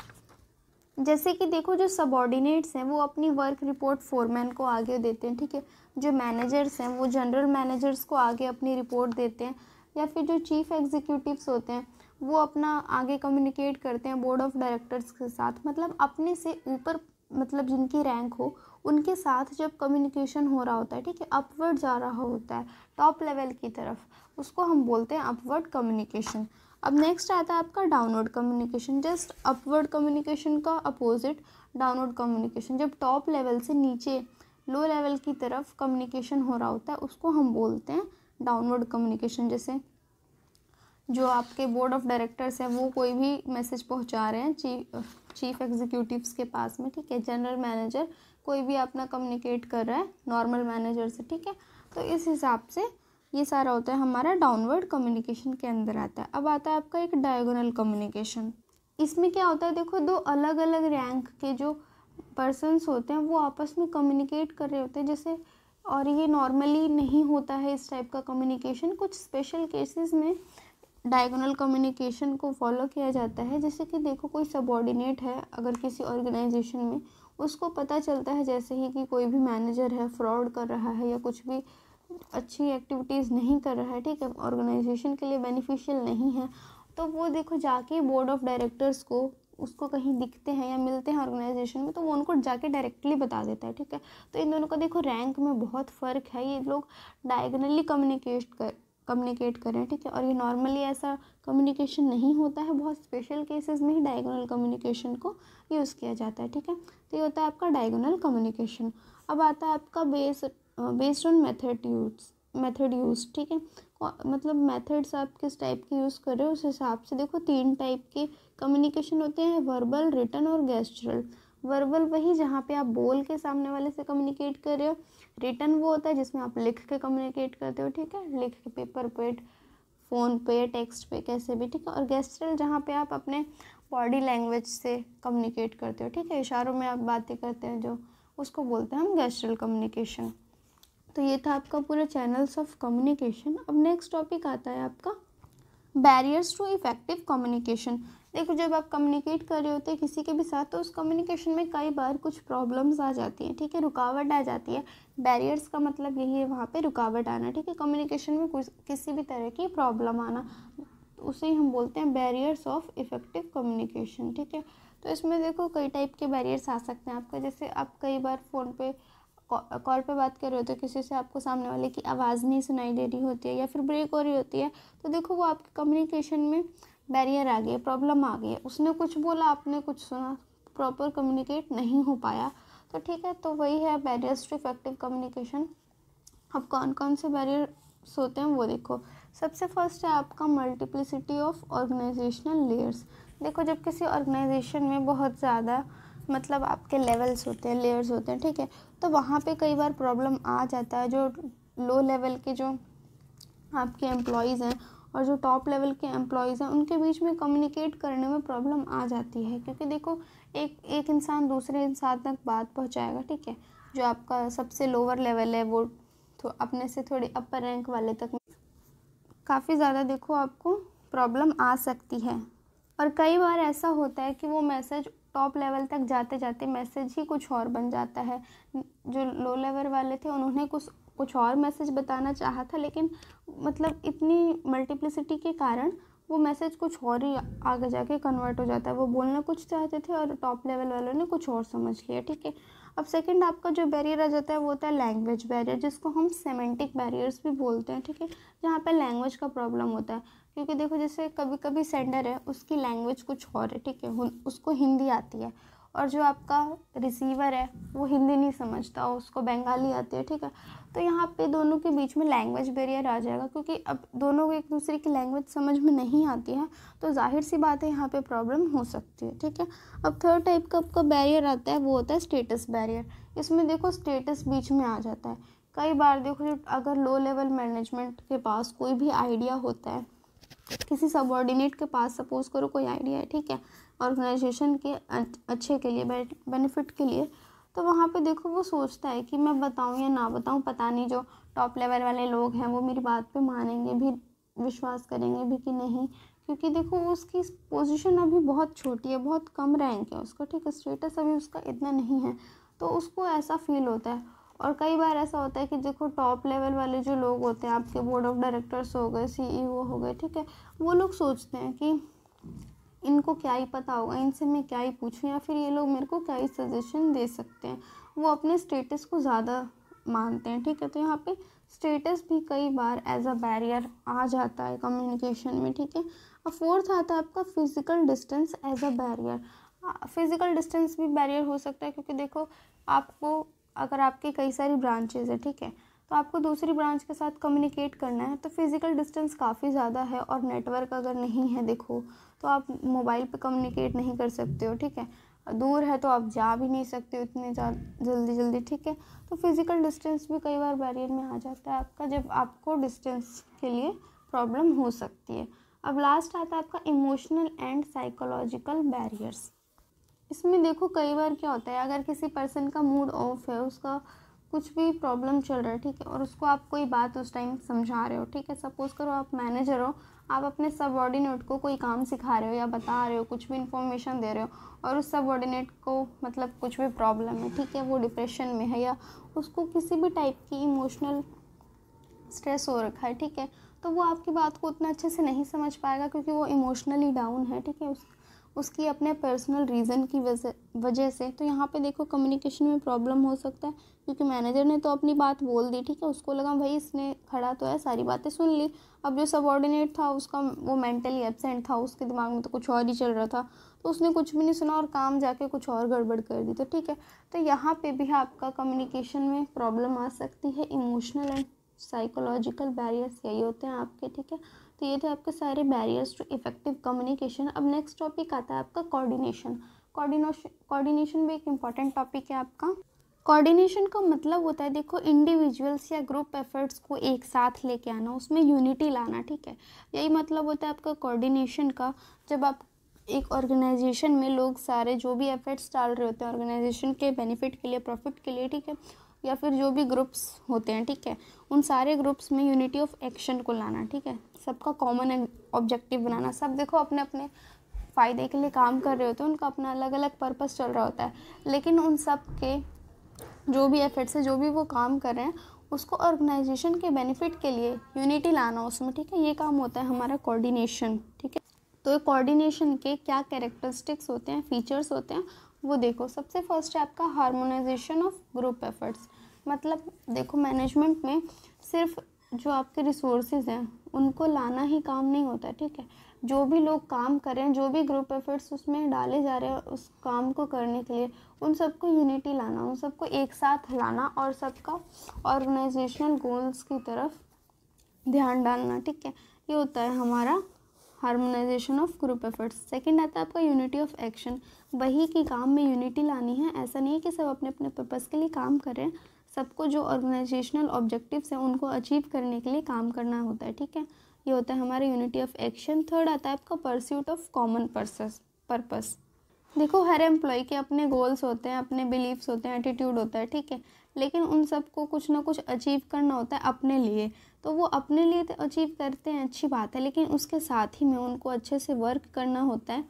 जैसे कि देखो जो सबॉर्डिनेट्स हैं वो अपनी वर्क रिपोर्ट फोरमैन को आगे देते हैं ठीक है जो मैनेजर्स हैं वो जनरल मैनेजर्स को आगे अपनी रिपोर्ट देते हैं या फिर जो चीफ एग्जीक्यूटिव्स होते हैं वो अपना आगे कम्युनिकेट करते हैं बोर्ड ऑफ डायरेक्टर्स के साथ मतलब अपने से ऊपर मतलब जिनकी रैंक हो उनके साथ जब कम्युनिकेशन हो रहा होता है ठीक है अपवर्ड जा रहा होता है टॉप लेवल की तरफ उसको हम बोलते हैं अपवर्ड कम्युनिकेशन अब नेक्स्ट आता है आपका downward communication just upward communication का अपोजिट डाउनवर्ड कम्युनिकेशन जब टॉप लेवल से नीचे लो लेवल की तरफ कम्युनिकेशन हो रहा होता है उसको हम बोलते हैं डाउनवर्ड कम्युनिकेशन जैसे जो आपके बोर्ड ऑफ डायरेक्टर्स हैं वो कोई भी मैसेज पहुंचा रहे हैं चीफ चीफ एग्जीक्यूटिव्स के पास में ठीक है जनरल मैनेजर कोई भी अपना कम्युनिकेट कर रहा है नॉर्मल मैनेजर से ठीक है तो इस हिसाब से ये सारा होता है हमारा डाउनवर्ड कम्युनिकेशन के अंदर आता है अब आता है आपका एक डायगोनल कम्युनिकेशन इसमें क्या होता है देखो दो अलग अलग रैंक के जो पर्सनस होते हैं वो आपस में कम्युनिकेट कर रहे होते हैं जैसे और ये नॉर्मली नहीं होता है इस टाइप का कम्युनिकेशन कुछ स्पेशल केसेस में डायगोनल कम्युनिकेशन को फॉलो किया जाता है जैसे कि देखो कोई सबॉर्डिनेट है अगर किसी ऑर्गेनाइजेशन में उसको पता चलता है जैसे ही कि कोई भी मैनेजर है फ्रॉड कर रहा है या कुछ भी अच्छी एक्टिविटीज़ नहीं कर रहा है ठीक है ऑर्गेनाइजेशन के लिए बेनिफिशियल नहीं है तो वो देखो जाके बोर्ड ऑफ डायरेक्टर्स को उसको कहीं दिखते हैं या मिलते हैं ऑर्गेनाइजेशन में तो वो उनको जाके डायरेक्टली बता देता है ठीक है तो इन दोनों का देखो रैंक में बहुत फ़र्क है ये लोग डायगनली कम्युनिकेट कर कम्युनिकेट करें ठीक है और ये नॉर्मली ऐसा कम्युनिकेशन नहीं होता है बहुत स्पेशल केसेस में ही डायगोनल कम्युनिकेशन को यूज़ किया जाता है ठीक है तो ये होता है आपका डायगोनल कम्युनिकेशन अब आता है आपका base based on method use method use ठीक है मतलब मेथड्स आप किस टाइप के यूज़ कर रहे हो उस हिसाब से देखो तीन टाइप के कम्युनिकेशन होते हैं वर्बल रिटर्न और गेस्टरल वर्बल वही जहाँ पे आप बोल के सामने वाले से कम्युनिकेट कर रहे हो रिटर्न वो होता है जिसमें आप लिख के कम्युनिकेट करते हो ठीक है लिख के पेपर पे फ़ोन पे टेक्स्ट पे कैसे भी ठीक है और गेस्टल जहाँ पे आप अपने बॉडी लैंग्वेज से कम्युनिकेट करते हो ठीक है इशारों में आप बातें करते हैं जो उसको बोलते हैं हम गेस्टल कम्युनिकेशन तो ये था आपका पूरा चैनल्स ऑफ कम्युनिकेशन अब नेक्स्ट टॉपिक आता है आपका बैरियर्स टू इफ़ेक्टिव कम्युनिकेशन देखो जब आप कम्युनिकेट कर रहे होते हैं किसी के भी साथ तो उस कम्युनिकेशन में कई बार कुछ प्रॉब्लम्स आ जाती हैं ठीक है रुकावट आ जाती है बैरियर्स का मतलब यही है वहाँ पे रुकावट आना ठीक है कम्युनिकेशन में कुछ किसी भी तरह की प्रॉब्लम आना उसे ही हम बोलते हैं बैरियर्स ऑफ इफ़ेक्टिव कम्युनिकेशन ठीक है तो इसमें देखो कई टाइप के बैरियर्स आ सकते हैं आपका जैसे आप कई बार फ़ोन पे कॉल पे बात कर रहे होते हैं किसी से आपको सामने वाले की आवाज़ नहीं सुनाई दे रही होती है या फिर ब्रेक हो रही होती है तो देखो वो आपके कम्युनिकेशन में बैरियर आ गया प्रॉब्लम आ गई उसने कुछ बोला आपने कुछ सुना प्रॉपर कम्युनिकेट नहीं हो पाया तो ठीक है तो वही है बैरियर्स टू इफेक्टिव कम्युनिकेशन अब कौन कौन से बैरियर्स होते हैं वो देखो सबसे फर्स्ट है आपका मल्टीप्लिसिटी ऑफ ऑर्गेनाइजेशनल लेयर्स देखो जब किसी ऑर्गेनाइजेशन में बहुत ज़्यादा मतलब आपके लेवल्स होते हैं लेयर्स होते हैं ठीक है तो वहाँ पे कई बार प्रॉब्लम आ जाता है जो लो लेवल के जो आपके एम्प्लॉयज़ हैं और जो टॉप लेवल के एम्प्लॉयज़ हैं उनके बीच में कम्युनिकेट करने में प्रॉब्लम आ जाती है क्योंकि देखो एक एक इंसान दूसरे इंसान तक बात पहुंचाएगा ठीक है जो आपका सबसे लोअर लेवल है वो तो अपने से थोड़े अपर रैंक वाले तक काफ़ी ज़्यादा देखो आपको प्रॉब्लम आ सकती है और कई बार ऐसा होता है कि वो मैसेज टॉप लेवल तक जाते जाते मैसेज ही कुछ और बन जाता है जो लो लेवल वाले थे उन्होंने कुछ कुछ और मैसेज बताना चाहा था लेकिन मतलब इतनी मल्टीप्लिसिटी के कारण वो मैसेज कुछ और ही आगे जाके कन्वर्ट हो जाता है वो बोलना कुछ चाहते थे और टॉप लेवल वालों ने कुछ और समझ लिया ठीक है अब सेकंड आपका जो बैरियर आ जाता है वो होता है लैंग्वेज बैरियर जिसको हम सेमेंटिक बैरियर्स भी बोलते हैं ठीक है जहाँ पर लैंग्वेज का प्रॉब्लम होता है क्योंकि देखो जैसे कभी कभी सेंडर है उसकी लैंग्वेज कुछ और है ठीक है उसको हिंदी आती है और जो आपका रिसीवर है वो हिंदी नहीं समझता उसको बंगाली आती है ठीक है तो यहाँ पे दोनों के बीच में लैंग्वेज बैरियर आ जाएगा क्योंकि अब दोनों को एक दूसरे की लैंग्वेज समझ में नहीं आती है तो जाहिर सी बात है यहाँ पे प्रॉब्लम हो सकती है ठीक है अब थर्ड टाइप का आपका बैरियर आता है वो होता है स्टेटस बैरियर इसमें देखो स्टेटस बीच में आ जाता है कई बार देखो जो अगर लो लेवल मैनेजमेंट के पास कोई भी आइडिया होता है किसी सबॉर्डिनेट के पास सपोज करो कोई आइडिया है ठीक है ऑर्गेनाइजेशन के अच्छे के लिए बेनिफिट के लिए तो वहाँ पे देखो वो सोचता है कि मैं बताऊँ या ना बताऊँ पता नहीं जो टॉप लेवल वाले लोग हैं वो मेरी बात पे मानेंगे भी विश्वास करेंगे भी कि नहीं क्योंकि देखो उसकी पोजीशन अभी बहुत छोटी है बहुत कम रैंक है उसका ठीक है स्टेटस अभी उसका इतना नहीं है तो उसको ऐसा फील होता है और कई बार ऐसा होता है कि देखो टॉप लेवल वाले जो लोग होते हैं आपके बोर्ड ऑफ डायरेक्टर्स हो गए सीईओ हो गए ठीक है वो लोग सोचते हैं कि इनको क्या ही पता होगा इनसे मैं क्या ही पूछूँ या फिर ये लोग मेरे को क्या ही सजेशन दे सकते हैं वो अपने स्टेटस को ज़्यादा मानते हैं ठीक है तो यहाँ पे स्टेटस भी कई बार एज अ बैरियर आ जाता है कम्युनिकेशन में ठीक है और फोर्थ आता है आपका physical distance as a barrier physical distance भी बैरियर हो सकता है क्योंकि देखो आपको अगर आपकी कई सारी ब्रांचेज है ठीक है तो आपको दूसरी ब्रांच के साथ कम्युनिकेट करना है तो फिज़िकल डिस्टेंस काफ़ी ज़्यादा है और नेटवर्क अगर नहीं है देखो तो आप मोबाइल पे कम्युनिकेट नहीं कर सकते हो ठीक है दूर है तो आप जा भी नहीं सकते इतने जल्दी जल्दी ठीक है तो फिज़िकल डिस्टेंस भी कई बार बैरियर में आ जाता है आपका जब आपको डिस्टेंस के लिए प्रॉब्लम हो सकती है अब लास्ट आता है आपका इमोशनल एंड साइकोलॉजिकल बैरियर्स इसमें देखो कई बार क्या होता है अगर किसी पर्सन का मूड ऑफ है उसका कुछ भी प्रॉब्लम चल रहा है ठीक है और उसको आप कोई बात उस टाइम समझा रहे हो ठीक है सपोज़ करो आप मैनेजर हो आप अपने सब को कोई काम सिखा रहे हो या बता रहे हो कुछ भी इन्फॉर्मेशन दे रहे हो और उस सबॉर्डिनेट को मतलब कुछ भी प्रॉब्लम है ठीक है वो डिप्रेशन में है या उसको किसी भी टाइप की इमोशनल स्ट्रेस हो रखा है ठीक है तो वो आपकी बात को उतना अच्छे से नहीं समझ पाएगा क्योंकि वो इमोशनली डाउन है ठीक है उस उसकी अपने पर्सनल रीज़न की वजह से तो यहाँ पे देखो कम्युनिकेशन में प्रॉब्लम हो सकता है क्योंकि मैनेजर ने तो अपनी बात बोल दी ठीक है उसको लगा भाई इसने खड़ा तो है सारी बातें सुन ली अब जो सबॉर्डिनेट था उसका वो मेंटली एबसेंट था उसके दिमाग में तो कुछ और ही चल रहा था तो उसने कुछ भी नहीं सुना और काम जाके कुछ और गड़बड़ कर दी तो ठीक है तो यहाँ पे भी आपका कम्युनिकेशन में प्रॉब्लम आ सकती है इमोशनल एंड साइकोलॉजिकल बैरियर्स यही होते हैं आपके ठीक है तो ये थे आपके सारे बैरियर्स टू इफेक्टिव कम्युनिकेशन अब नेक्स्ट टॉपिक आता है आपका कोऑर्डिनेशन कोऑर्डिनेशन कोऑर्डिनेशन भी एक इम्पॉर्टेंट टॉपिक है आपका कोऑर्डिनेशन का मतलब होता है देखो इंडिविजुअल्स या ग्रुप एफर्ट्स को एक साथ लेके आना उसमें यूनिटी लाना ठीक है यही मतलब होता है आपका कोऑर्डिनेशन का जब आप एक ऑर्गेनाइजेशन में लोग सारे जो भी एफर्ट्स डाल रहे होते हैं ऑर्गेनाइजेशन के बेनिफिट के लिए प्रॉफिट के लिए ठीक है या फिर जो भी ग्रुप्स होते हैं ठीक है उन सारे ग्रुप्स में यूनिटी ऑफ एक्शन को लाना ठीक है सबका कॉमन ऑब्जेक्टिव बनाना सब देखो अपने अपने फ़ायदे के लिए काम कर रहे होते हैं उनका अपना अलग अलग पर्पस चल रहा होता है लेकिन उन सब के जो भी एफर्ट्स है जो भी वो काम कर रहे हैं उसको ऑर्गेनाइजेशन के बेनिफिट के लिए यूनिटी लाना उसमें ठीक है ये काम होता है हमारा कोऑर्डिनेशन ठीक है तो कोऑर्डिनेशन के क्या कैरेक्टरिस्टिक्स होते हैं फीचर्स होते हैं वो देखो सबसे फर्स्ट है आपका हार्मोनाइजेशन ऑफ ग्रुप एफर्ट्स मतलब देखो मैनेजमेंट में सिर्फ जो आपके रिसोर्सेज हैं उनको लाना ही काम नहीं होता ठीक है जो भी लोग काम कर रहे हैं जो भी ग्रुप एफर्ट्स उसमें डाले जा रहे हैं उस काम को करने के लिए उन सबको यूनिटी लाना उन सबको एक साथ लाना और सबका ऑर्गेनाइजेशनल गोल्स की तरफ ध्यान डालना ठीक है ये होता है हमारा harmonisation of group efforts second आता है आपका यूनिटी ऑफ एक्शन वही के काम में यूनिटी लानी है ऐसा नहीं है कि सब अपने अपने पर्पज़ के लिए काम करें सबको जो ऑर्गेनाइजेशनल ऑब्जेक्टिव्स हैं उनको अचीव करने के लिए काम करना होता है ठीक है ये होता है हमारा यूनिटी ऑफ एक्शन थर्ड आता है आपका परस्यूट ऑफ कॉमन पर्पस देखो हर एम्प्लॉय के अपने गोल्स होते हैं अपने बिलीव्स होते हैं एटीट्यूड होता है ठीक है लेकिन उन सबको कुछ ना कुछ अचीव करना होता है अपने लिए तो वो अपने लिए तो अचीव करते हैं अच्छी बात है लेकिन उसके साथ ही में उनको अच्छे से वर्क करना होता है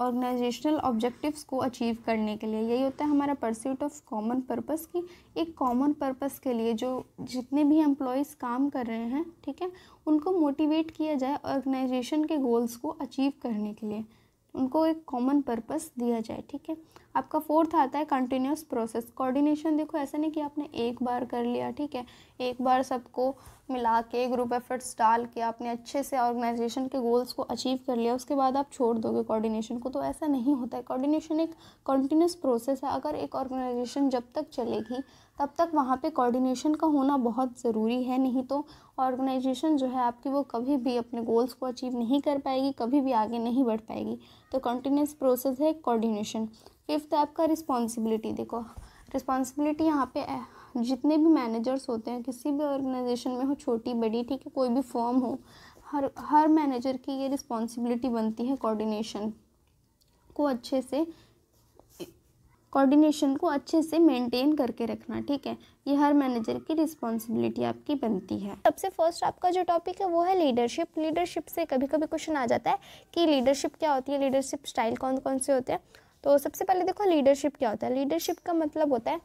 ऑर्गेनाइजेशनल ऑब्जेक्टिव्स को अचीव करने के लिए यही होता है हमारा परस्यूट ऑफ कॉमन पर्पस की एक कॉमन पर्पस के लिए जो जितने भी एम्प्लॉयज़ काम कर रहे हैं ठीक है उनको मोटिवेट किया जाए ऑर्गेनाइजेशन के गोल्स को अचीव करने के लिए उनको एक कॉमन पर्पस दिया जाए ठीक है आपका फोर्थ आता है कंटिन्यूस प्रोसेस कोऑर्डिनेशन देखो ऐसा नहीं कि आपने एक बार कर लिया ठीक है एक बार सबको मिला के ग्रुप एफर्ट्स डाल के आपने अच्छे से ऑर्गेनाइजेशन के गोल्स को अचीव कर लिया उसके बाद आप छोड़ दोगे कोऑर्डिनेशन को तो ऐसा नहीं होता है कोऑर्डिनेशन एक कंटिन्यूस प्रोसेस है अगर एक ऑर्गेनाइजेशन जब तक चलेगी तब तक वहाँ पे कोऑर्डिनेशन का होना बहुत ज़रूरी है नहीं तो ऑर्गेनाइजेशन जो है आपकी वो कभी भी अपने गोल्स को अचीव नहीं कर पाएगी कभी भी आगे नहीं बढ़ पाएगी तो कंटिन्यूस प्रोसेस है कोऑर्डिनेशन फिफ्थ आपका रिस्पॉन्सिबिलिटी देखो रिस्पॉन्सिबिलिटी यहाँ पे जितने भी मैनेजर्स होते हैं किसी भी ऑर्गेनाइजेशन में हो छोटी बड़ी ठीक है कोई भी फॉर्म हो हर हर मैनेजर की ये रिस्पॉन्सिबिलिटी बनती है कोऑर्डिनेशन को अच्छे से कोऑर्डिनेशन को अच्छे से मेंटेन करके रखना ठीक है ये हर मैनेजर की रिस्पॉन्सिबिलिटी आपकी बनती है सबसे फर्स्ट आपका जो टॉपिक है वो है लीडरशिप लीडरशिप से कभी कभी क्वेश्चन आ जाता है कि लीडरशिप क्या होती है लीडरशिप स्टाइल कौन कौन से होते हैं तो सबसे पहले देखो लीडरशिप क्या होता है लीडरशिप का मतलब होता है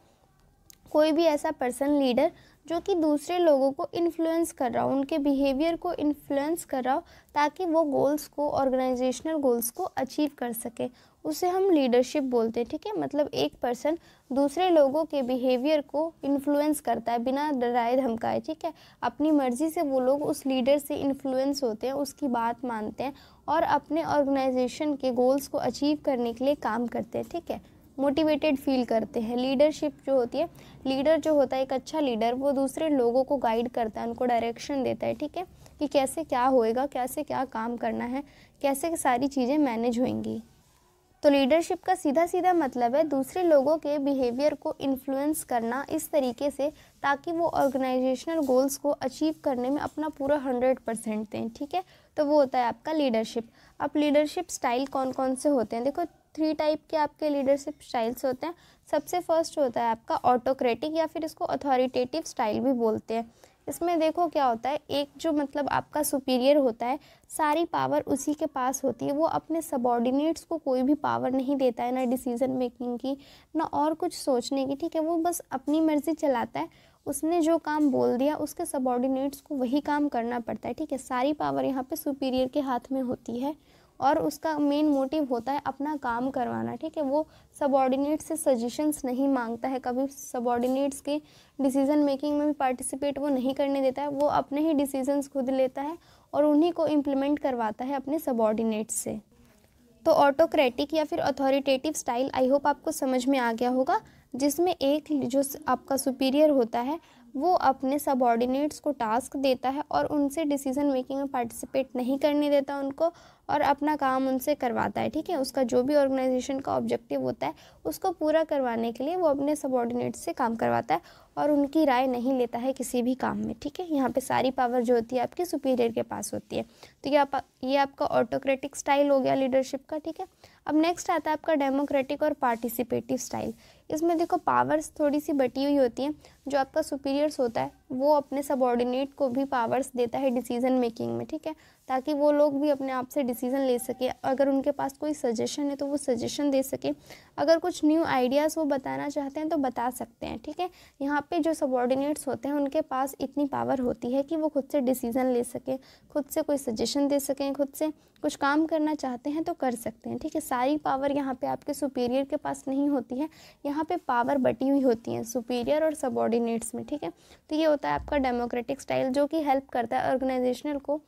कोई भी ऐसा पर्सन लीडर जो कि दूसरे लोगों को इन्फ्लुएंस कर रहा हो उनके बिहेवियर को इन्फ्लुएंस कर रहा हो ताकि वो गोल्स को ऑर्गेनाइजेशनल गोल्स को अचीव कर सके उसे हम लीडरशिप बोलते हैं ठीक है मतलब एक पर्सन दूसरे लोगों के बिहेवियर को इन्फ्लुएंस करता है बिना डराए धमकाए ठीक है अपनी मर्जी से वो लोग उस लीडर से इन्फ्लुएंस होते हैं उसकी बात मानते हैं और अपने ऑर्गेनाइजेशन के गोल्स को अचीव करने के लिए काम करते हैं ठीक है मोटिवेटेड फील करते हैं लीडरशिप जो होती है लीडर जो होता है एक अच्छा लीडर वो दूसरे लोगों को गाइड करता है उनको डायरेक्शन देता है ठीक है कि कैसे क्या होएगा कैसे क्या काम करना है कैसे सारी चीज़ें मैनेज होंगी तो लीडरशिप का सीधा सीधा मतलब है दूसरे लोगों के बिहेवियर को इन्फ्लुएंस करना इस तरीके से ताकि वो ऑर्गेनाइजेशनल गोल्स को अचीव करने में अपना पूरा हंड्रेड परसेंट दें ठीक है तो वो होता है आपका लीडरशिप अब लीडरशिप स्टाइल कौन कौन से होते हैं देखो थ्री टाइप के आपके लीडरशिप स्टाइल्स होते हैं सबसे फर्स्ट होता है आपका ऑटोक्रेटिक या फिर इसको अथॉरिटेटिव स्टाइल भी बोलते हैं इसमें देखो क्या होता है एक जो मतलब आपका सुपीरियर होता है सारी पावर उसी के पास होती है वो अपने सबॉर्डिनेट्स को कोई भी पावर नहीं देता है ना डिसीज़न मेकिंग की ना और कुछ सोचने की ठीक है वो बस अपनी मर्ज़ी चलाता है उसने जो काम बोल दिया उसके सबॉर्डिनेट्स को वही काम करना पड़ता है ठीक है सारी पावर यहाँ पर सुपीरियर के हाथ में होती है और उसका मेन मोटिव होता है अपना काम करवाना ठीक है वो सबॉर्डिनेट्स से सजेशंस नहीं मांगता है कभी सबॉर्डिनेट्स के डिसीजन मेकिंग में भी पार्टिसिपेट वो नहीं करने देता है वो अपने ही डिसीजंस खुद लेता है और उन्हीं को इम्प्लीमेंट करवाता है अपने सबॉर्डिनेट्स से तो ऑटोक्रेटिक या फिर अथॉरिटेटिव स्टाइल आई होप आपको समझ में आ गया होगा जिसमें एक जो आपका सुपीरियर होता है वो अपने सबॉर्डिनेट्स को टास्क देता है और उनसे डिसीजन मेकिंग में पार्टिसिपेट नहीं करने देता उनको और अपना काम उनसे करवाता है ठीक है उसका जो भी ऑर्गेनाइजेशन का ऑब्जेक्टिव होता है उसको पूरा करवाने के लिए वो अपने सबॉर्डिनेट से काम करवाता है और उनकी राय नहीं लेता है किसी भी काम में ठीक है यहाँ पे सारी पावर जो होती है आपकी सुपीरियर के पास होती है तो ये आप ये आपका ऑटोक्रेटिक स्टाइल हो गया लीडरशिप का ठीक है अब नेक्स्ट आता है आपका डेमोक्रेटिक और पार्टिसिपेटिव स्टाइल इसमें देखो पावर्स थोड़ी सी बटी हुई होती हैं जो आपका सुपीरियर्स होता है वो अपने सबॉर्डिनेट को भी पावर्स देता है डिसीज़न मेकिंग में ठीक है ताकि वो लोग भी अपने आप से डिसीज़न ले सके अगर उनके पास कोई सजेशन है तो वो सजेशन दे सके अगर कुछ न्यू आइडियाज़ वो बताना चाहते हैं तो बता सकते हैं ठीक है यहाँ पर जो सबॉर्डिनेट्स होते हैं उनके पास इतनी पावर होती है कि वो खुद से डिसीज़न ले सकें खुद से कोई सजेशन दे सकें खुद से कुछ काम करना चाहते हैं तो कर सकते हैं ठीक है सारी पावर यहाँ पर आपके सुपीरियर के पास नहीं होती है यहाँ यहाँ पे पावर बटी हुई होती हैं सुपीरियर और सबॉर्डिनेट्स में ठीक है तो ये होता है आपका डेमोक्रेटिक स्टाइल जो कि हेल्प करता है ऑर्गेनाइजेशनल को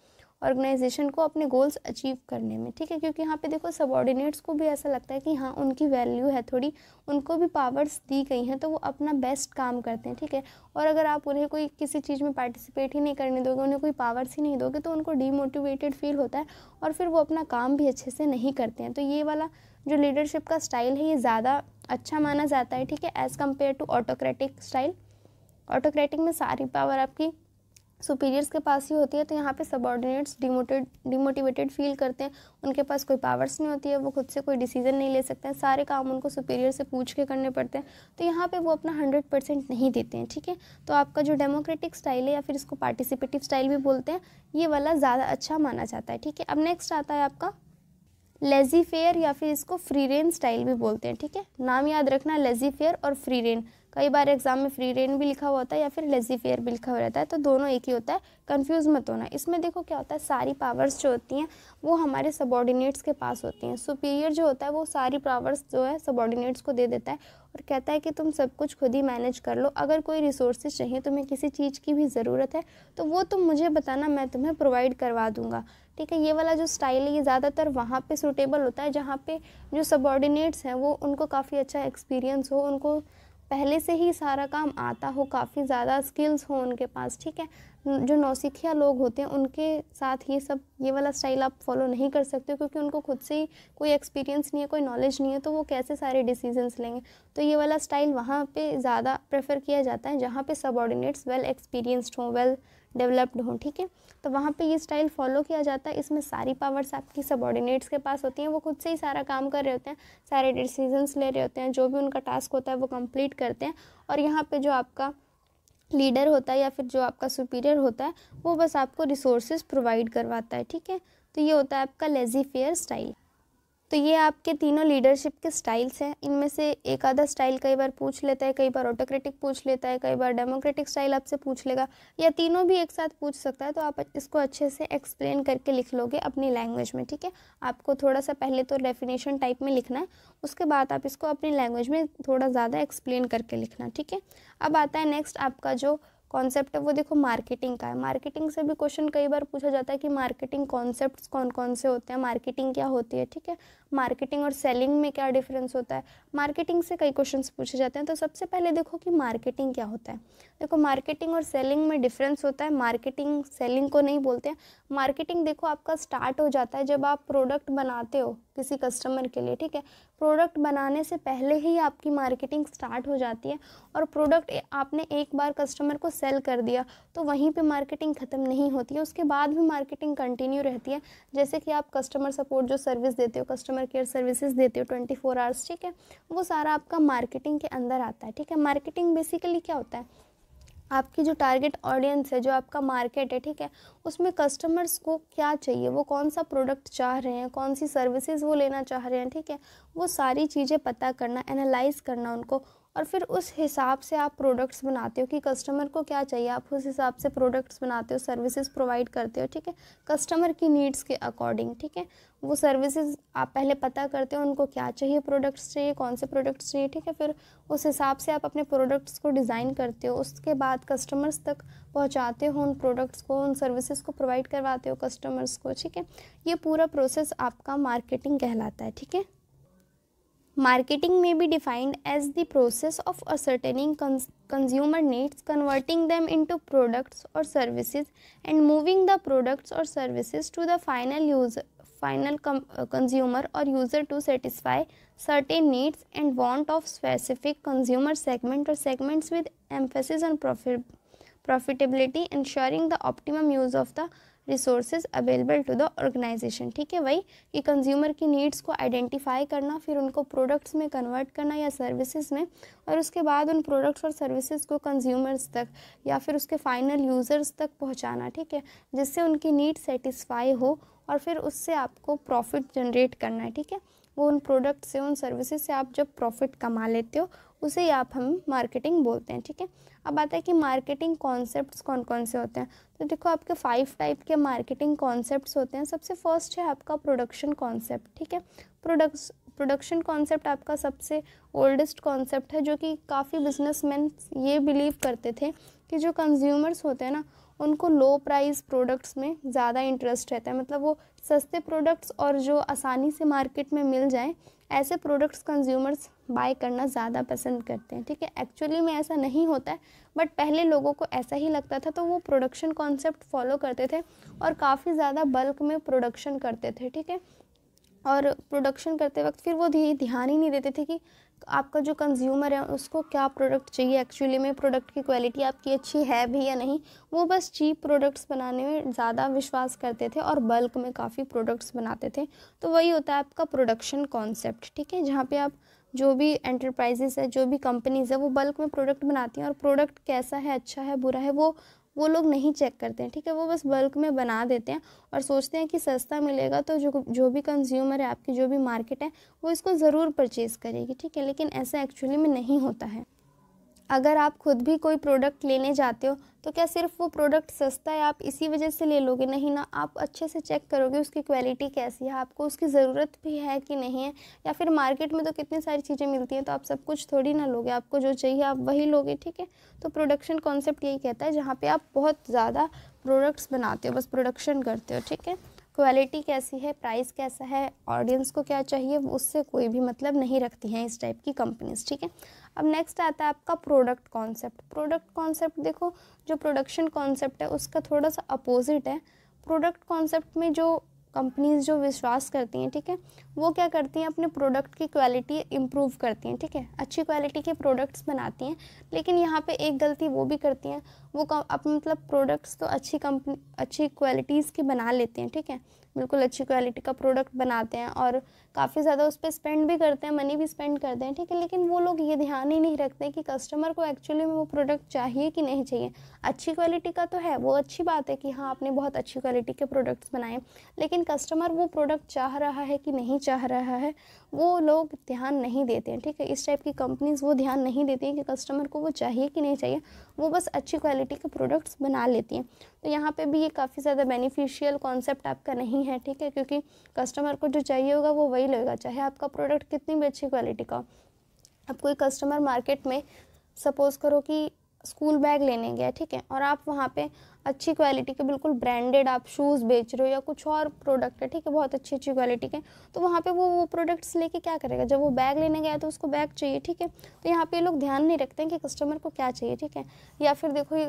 ऑर्गेनाइजेशन को अपने गोल्स अचीव करने में ठीक है क्योंकि यहाँ पे देखो सबॉर्डिनेट्स को भी ऐसा लगता है कि हाँ उनकी वैल्यू है थोड़ी उनको भी पावर्स दी गई हैं तो वो अपना बेस्ट काम करते हैं ठीक है और अगर आप उन्हें कोई किसी चीज़ में पार्टिसिपेट ही नहीं करने दोगे उन्हें कोई पावर्स ही नहीं दोगे तो उनको डीमोटिवेटेड फील होता है और फिर वो अपना काम भी अच्छे से नहीं करते हैं तो ये वाला जो लीडरशिप का स्टाइल है ये ज़्यादा अच्छा माना जाता है ठीक है as compared to autocratic style autocratic में सारी पावर आपकी सुपीरियर्स के पास ही होती है तो यहाँ पे सबॉर्डिनेट्स डिमोटेड डिमोटिवेटेड फील करते हैं उनके पास कोई पावर्स नहीं होती है वो खुद से कोई डिसीजन नहीं ले सकते हैं सारे काम उनको सुपीरियर से पूछ के करने पड़ते हैं तो यहाँ पे वो अपना हंड्रेड परसेंट नहीं देते हैं ठीक है तो आपका जो डेमोक्रेटिक स्टाइल है या फिर इसको पार्टिसिपेटिव स्टाइल भी बोलते हैं ये वाला ज़्यादा अच्छा माना जाता है ठीक है अब नेक्स्ट आता है आपका लेजी फेयर या फिर इसको फ्री रेन स्टाइल भी बोलते हैं ठीक है नाम याद रखना लेजी फेयर और फ्री रेन कई बार एग्जाम में फ्री रेन भी लिखा हुआ होता है या फिर लेजी फेयर भी लिखा हुआ रहता है तो दोनों एक ही होता है कंफ्यूज मत होना इसमें देखो क्या होता है सारी पावर्स जो होती हैं वो हमारे सबॉर्डिनेट्स के पास होती हैं सुपीरियर जो होता है वो सारी पावर्स जो है सबॉर्डिनेट्स को दे देता है और कहता है कि तुम सब कुछ खुद ही मैनेज कर लो अगर कोई रिसोर्सेज चाहिए तुम्हें किसी चीज़ की भी ज़रूरत है तो वो तुम मुझे बताना मैं तुम्हें प्रोवाइड करवा दूँगा ठीक है ये वाला जो स्टाइल है ये ज़्यादातर वहाँ पे सूटेबल होता है जहाँ पे जो सबॉर्डिनेट्स हैं वो उनको काफ़ी अच्छा एक्सपीरियंस हो उनको पहले से ही सारा काम आता हो काफ़ी ज़्यादा स्किल्स हो उनके पास ठीक है जो नौसिखिया लोग होते हैं उनके साथ ये सब ये वाला स्टाइल आप फॉलो नहीं कर सकते क्योंकि उनको खुद से ही कोई एक्सपीरियंस नहीं है कोई नॉलेज नहीं है तो वो कैसे सारे डिसीजंस लेंगे तो ये वाला स्टाइल वहाँ पे ज़्यादा प्रेफर किया जाता है जहाँ पे सबॉर्डिनेट्स वेल एक्सपीरियंस्ड हों वेल डेवलप्ड हों ठीक है तो वहाँ पे ये स्टाइल फॉलो किया जाता है इसमें सारी पावर्स आपकी सबॉर्डिनेट्स के पास होती हैं वो खुद से ही सारा काम कर रहे होते हैं सारे डिसीजंस ले रहे होते हैं जो भी उनका टास्क होता है वो कंप्लीट करते हैं और यहाँ पे जो आपका लीडर होता है या फिर जो आपका सुपीरियर होता है वो बस आपको रिसोर्सेज प्रोवाइड करवाता है ठीक है तो ये होता है आपका लेजी फेयर स्टाइल तो ये आपके तीनों लीडरशिप के स्टाइल्स हैं इनमें से एक आधा स्टाइल कई बार पूछ लेता है कई बार ऑटोक्रेटिक पूछ लेता है कई बार डेमोक्रेटिक स्टाइल आपसे पूछ लेगा या तीनों भी एक साथ पूछ सकता है तो आप इसको अच्छे से एक्सप्लेन करके लिख लोगे अपनी लैंग्वेज में ठीक है आपको थोड़ा सा पहले तो डेफिनेशन टाइप में लिखना है उसके बाद आप इसको अपनी लैंग्वेज में थोड़ा ज़्यादा एक्सप्लेन करके लिखना ठीक है अब आता है नेक्स्ट आपका जो कॉन्सेप्ट है वो देखो मार्केटिंग का है मार्केटिंग से भी क्वेश्चन कई बार पूछा जाता है कि मार्केटिंग कॉन्सेप्ट कौन कौन से होते हैं मार्केटिंग क्या होती है ठीक है मार्केटिंग और सेलिंग में क्या डिफरेंस होता है मार्केटिंग से कई क्वेश्चन पूछे जाते हैं तो सबसे पहले देखो कि मार्केटिंग क्या होता है देखो मार्केटिंग और सेलिंग में डिफरेंस होता है मार्केटिंग सेलिंग को नहीं बोलते हैं मार्केटिंग देखो आपका स्टार्ट हो जाता है जब आप प्रोडक्ट बनाते हो किसी कस्टमर के लिए ठीक है प्रोडक्ट बनाने से पहले ही आपकी मार्केटिंग स्टार्ट हो जाती है और प्रोडक्ट आपने एक बार कस्टमर को सेल कर दिया तो वहीं पे मार्केटिंग ख़त्म नहीं होती है उसके बाद भी मार्केटिंग कंटिन्यू रहती है जैसे कि आप कस्टमर सपोर्ट जो सर्विस देते हो कस्टमर केयर सर्विसेज देते हो ट्वेंटी फोर आवर्स ठीक है वो सारा आपका मार्केटिंग के अंदर आता है ठीक है मार्केटिंग बेसिकली क्या होता है आपकी जो टारगेट ऑडियंस है जो आपका मार्केट है ठीक है उसमें कस्टमर्स को क्या चाहिए वो कौन सा प्रोडक्ट चाह रहे हैं कौन सी सर्विसेज वो लेना चाह रहे हैं ठीक है वो सारी चीज़ें पता करना एनालाइज करना उनको और फिर उस हिसाब से आप प्रोडक्ट्स बनाते हो कि कस्टमर को क्या चाहिए आप उस हिसाब से प्रोडक्ट्स बनाते हो सर्विसेज प्रोवाइड करते हो ठीक है कस्टमर की नीड्स के अकॉर्डिंग ठीक है वो सर्विसेज आप पहले पता करते हो उनको क्या चाहिए प्रोडक्ट्स चाहिए कौन से प्रोडक्ट्स चाहिए ठीक है फिर उस हिसाब से आप अपने प्रोडक्ट्स को डिज़ाइन करते हो उसके बाद कस्टमर्स तक पहुँचाते हो उन प्रोडक्ट्स को उन सर्विसेज को प्रोवाइड करवाते हो कस्टमर्स को ठीक है ये पूरा प्रोसेस आपका मार्केटिंग कहलाता है ठीक है Marketing may be defined as the process of ascertaining cons consumer needs, converting them into products or services, and moving the products or services to the final user, final uh, consumer or user to satisfy certain needs and want of specific consumer segment or segments with emphasis on profitability, ensuring the optimum use of the resources available to the organisation ठीक है वही कि consumer की needs को identify करना फिर उनको products में कन्वर्ट करना या सर्विसेज में और उसके बाद उन प्रोडक्ट्स और सर्विसेज को कंज्यूमर्स तक या फिर उसके फाइनल यूज़र्स तक पहुँचाना ठीक है जिससे उनकी नीड सेटिस्फाई हो और फिर उससे आपको प्रॉफिट जनरेट करना है ठीक है वो उन प्रोडक्ट से उन सर्विसेज से आप जब प्रॉफिट कमा लेते हो उसे ही आप हम मार्केटिंग बोलते हैं ठीक है अब आता है कि मार्केटिंग कॉन्सेप्ट्स कौन कौन से होते हैं तो देखो आपके फाइव टाइप के मार्केटिंग कॉन्सेप्ट्स होते हैं सबसे फर्स्ट है आपका प्रोडक्शन कॉन्सेप्ट ठीक है प्रोडक्ट प्रोडक्शन कॉन्सेप्ट आपका सबसे ओल्डेस्ट कॉन्सेप्ट है जो कि काफ़ी बिजनेसमैन ये बिलीव करते थे कि जो कंज्यूमर्स होते हैं ना उनको लो प्राइस प्रोडक्ट्स में ज़्यादा इंटरेस्ट रहता है मतलब वो सस्ते प्रोडक्ट्स और जो आसानी से मार्केट में मिल जाएं ऐसे प्रोडक्ट्स कंज्यूमर्स बाय करना ज़्यादा पसंद करते हैं ठीक है एक्चुअली में ऐसा नहीं होता है बट पहले लोगों को ऐसा ही लगता था तो वो प्रोडक्शन कॉन्सेप्ट फॉलो करते थे और काफ़ी ज़्यादा बल्क में प्रोडक्शन करते थे ठीक है और प्रोडक्शन करते वक्त फिर वो ध्यान ही नहीं देते थे कि आपका जो कंज्यूमर है उसको क्या प्रोडक्ट चाहिए एक्चुअली में प्रोडक्ट की क्वालिटी आपकी अच्छी है भी या नहीं वो बस चीप प्रोडक्ट्स बनाने में ज़्यादा विश्वास करते थे और बल्क में काफ़ी प्रोडक्ट्स बनाते थे तो वही होता है आपका प्रोडक्शन कॉन्सेप्ट ठीक है जहाँ पे आप जो भी एंटरप्राइजेस है जो भी कंपनीज़ है वो बल्क में प्रोडक्ट बनाती हैं और प्रोडक्ट कैसा है अच्छा है बुरा है वो वो लोग नहीं चेक करते हैं ठीक है वो बस बल्क में बना देते हैं और सोचते हैं कि सस्ता मिलेगा तो जो जो भी कंज्यूमर है आपकी जो भी मार्केट है वो इसको ज़रूर परचेज़ करेगी ठीक है लेकिन ऐसा एक्चुअली में नहीं होता है अगर आप खुद भी कोई प्रोडक्ट लेने जाते हो तो क्या सिर्फ वो प्रोडक्ट सस्ता है आप इसी वजह से ले लोगे नहीं ना आप अच्छे से चेक करोगे उसकी क्वालिटी कैसी है आपको उसकी ज़रूरत भी है कि नहीं है या फिर मार्केट में तो कितनी सारी चीज़ें मिलती हैं तो आप सब कुछ थोड़ी ना लोगे आपको जो चाहिए आप वही लोगे ठीक है तो प्रोडक्शन कॉन्सेप्ट यही कहता है जहाँ पर आप बहुत ज़्यादा प्रोडक्ट्स बनाते हो बस प्रोडक्शन करते हो ठीक है क्वालिटी कैसी है प्राइस कैसा है ऑडियंस को क्या चाहिए उससे कोई भी मतलब नहीं रखती हैं इस टाइप की कंपनीज ठीक है अब नेक्स्ट आता है आपका प्रोडक्ट कॉन्सेप्ट प्रोडक्ट कॉन्सेप्ट देखो जो प्रोडक्शन कॉन्सेप्ट है उसका थोड़ा सा अपोजिट है प्रोडक्ट कॉन्सेप्ट में जो कंपनीज़ जो विश्वास करती हैं ठीक है ठीके? वो क्या करती हैं अपने प्रोडक्ट की क्वालिटी इम्प्रूव करती हैं ठीक है ठीके? अच्छी क्वालिटी के प्रोडक्ट्स बनाती हैं लेकिन यहाँ पे एक गलती वो भी करती हैं वो अपने मतलब प्रोडक्ट्स तो अच्छी कंपनी अच्छी क्वालिटीज़ के बना लेते हैं ठीक है बिल्कुल अच्छी क्वालिटी का प्रोडक्ट बनाते हैं और काफ़ी ज़्यादा उस पर स्पेंड भी करते हैं मनी भी स्पेंड करते हैं ठीक है लेकिन वो लोग ये ध्यान ही नहीं रखते कि कस्टमर को एक्चुअली में वो प्रोडक्ट चाहिए कि नहीं चाहिए अच्छी क्वालिटी का तो है वो अच्छी बात है कि हाँ आपने बहुत अच्छी क्वालिटी के प्रोडक्ट्स बनाए लेकिन कस्टमर वो प्रोडक्ट चाह रहा है कि नहीं चाह रहा है वो लोग ध्यान नहीं देते हैं ठीक है इस टाइप की कंपनीज़ वो ध्यान नहीं देती हैं कि कस्टमर को वो चाहिए कि नहीं चाहिए वो बस अच्छी क्वालिटी के प्रोडक्ट्स बना लेती हैं तो यहाँ पे भी ये काफ़ी ज़्यादा बेनिफिशियल कॉन्सेप्ट आपका नहीं है ठीक है क्योंकि कस्टमर को जो चाहिए होगा वो वही लेगा चाहे आपका प्रोडक्ट कितनी भी अच्छी क्वालिटी का अब कोई कस्टमर मार्केट में सपोज़ करो कि स्कूल बैग लेने गया ठीक है और आप वहाँ पर अच्छी क्वालिटी के बिल्कुल ब्रांडेड आप शूज़ बेच रहे हो या कुछ और प्रोडक्ट है ठीक है बहुत अच्छी अच्छी क्वालिटी के तो वहाँ पे वो वो प्रोडक्ट्स लेके क्या करेगा जब वो बैग लेने गया तो उसको बैग चाहिए ठीक है तो यहाँ पे लोग ध्यान नहीं रखते हैं कि कस्टमर को क्या चाहिए ठीक है या फिर देखो ये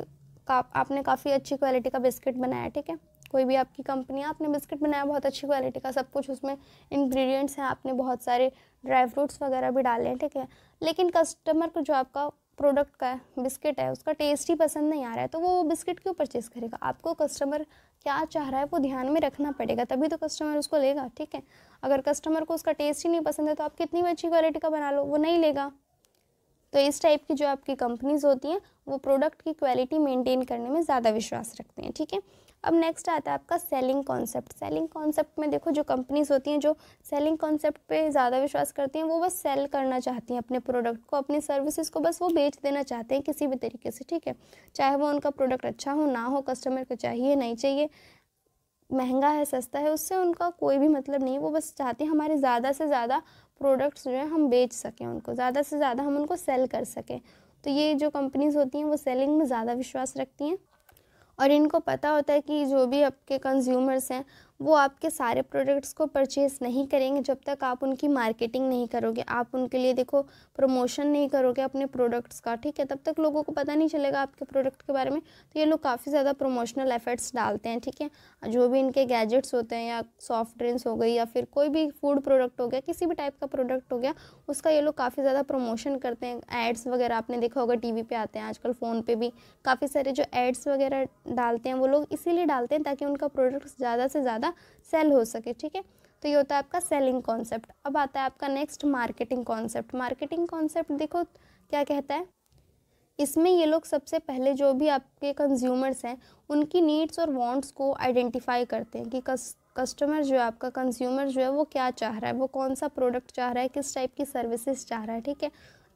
का, आपने काफ़ी अच्छी क्वालिटी का बिस्किट बनाया ठीक है कोई भी आपकी कंपनी आपने बिस्किट बनाया बहुत अच्छी क्वालिटी का सब कुछ उसमें इन्ग्रीडियंट्स हैं आपने बहुत सारे ड्राई फ्रूट्स वगैरह भी डाले हैं ठीक है लेकिन कस्टमर को जो आपका प्रोडक्ट का है बिस्किट है उसका टेस्ट ही पसंद नहीं आ रहा है तो वो बिस्किट क्यों परचेज़ करेगा आपको कस्टमर क्या चाह रहा है वो ध्यान में रखना पड़ेगा तभी तो कस्टमर उसको लेगा ठीक है अगर कस्टमर को उसका टेस्ट ही नहीं पसंद है तो आप कितनी भी अच्छी क्वालिटी का बना लो वो नहीं लेगा तो इस टाइप की जो आपकी कंपनीज़ होती हैं वो प्रोडक्ट की क्वालिटी मेंटेन करने में ज़्यादा विश्वास रखते हैं ठीक है थीके? अब नेक्स्ट आता है आपका सेलिंग कॉन्सेप्ट सेलिंग कॉन्सेप्ट में देखो जो कंपनीज होती हैं जो सेलिंग कॉन्सेप्ट पे ज़्यादा विश्वास करती हैं वो बस सेल करना चाहती हैं अपने प्रोडक्ट को अपनी सर्विसेज को बस वो बेच देना चाहते हैं किसी भी तरीके से ठीक है चाहे वो उनका प्रोडक्ट अच्छा हो ना हो कस्टमर को चाहिए नहीं चाहिए महंगा है सस्ता है उससे उनका कोई भी मतलब नहीं वो बस चाहते हैं हमारे ज़्यादा से ज़्यादा प्रोडक्ट्स जो है हम बेच सकें उनको ज़्यादा से ज़्यादा हम उनको सेल कर सकें तो ये जो कंपनीज़ होती हैं वो सेलिंग में ज़्यादा विश्वास रखती हैं और इनको पता होता है कि जो भी आपके कंज्यूमर्स हैं वो आपके सारे प्रोडक्ट्स को परचेज़ नहीं करेंगे जब तक आप उनकी मार्केटिंग नहीं करोगे आप उनके लिए देखो प्रमोशन नहीं करोगे अपने प्रोडक्ट्स का ठीक है तब तक लोगों को पता नहीं चलेगा आपके प्रोडक्ट के बारे में तो ये लोग काफ़ी ज़्यादा प्रमोशनल एफर्ट्स डालते हैं ठीक है जो भी इनके गैजेट्स होते हैं या सॉफ्ट ड्रिंक्स हो गई या फिर कोई भी फूड प्रोडक्ट हो गया किसी भी टाइप का प्रोडक्ट हो गया उसका ये लोग काफ़ी ज़्यादा प्रमोशन करते हैं एड्स वगैरह आपने देखा होगा टी वी आते हैं आजकल फ़ोन पर भी काफ़ी सारे जो एड्स वगैरह डालते हैं वो लोग इसीलिए डालते हैं ताकि उनका प्रोडक्ट्स ज़्यादा से ज़्यादा ज़्यादा सेल हो सके ठीक है तो ये होता है आपका सेलिंग कॉन्सेप्ट अब आता है आपका next marketing concept marketing concept देखो क्या कहता है इसमें ये लोग सबसे पहले जो भी आपके कंज्यूमर्स हैं उनकी नीड्स और वांट्स को आइडेंटिफाई करते हैं कि कस कस्टमर जो है आपका कंज्यूमर जो है वो क्या चाह रहा है वो कौन सा प्रोडक्ट चाह रहा है किस टाइप की सर्विसेज चाह रहा है ठीक है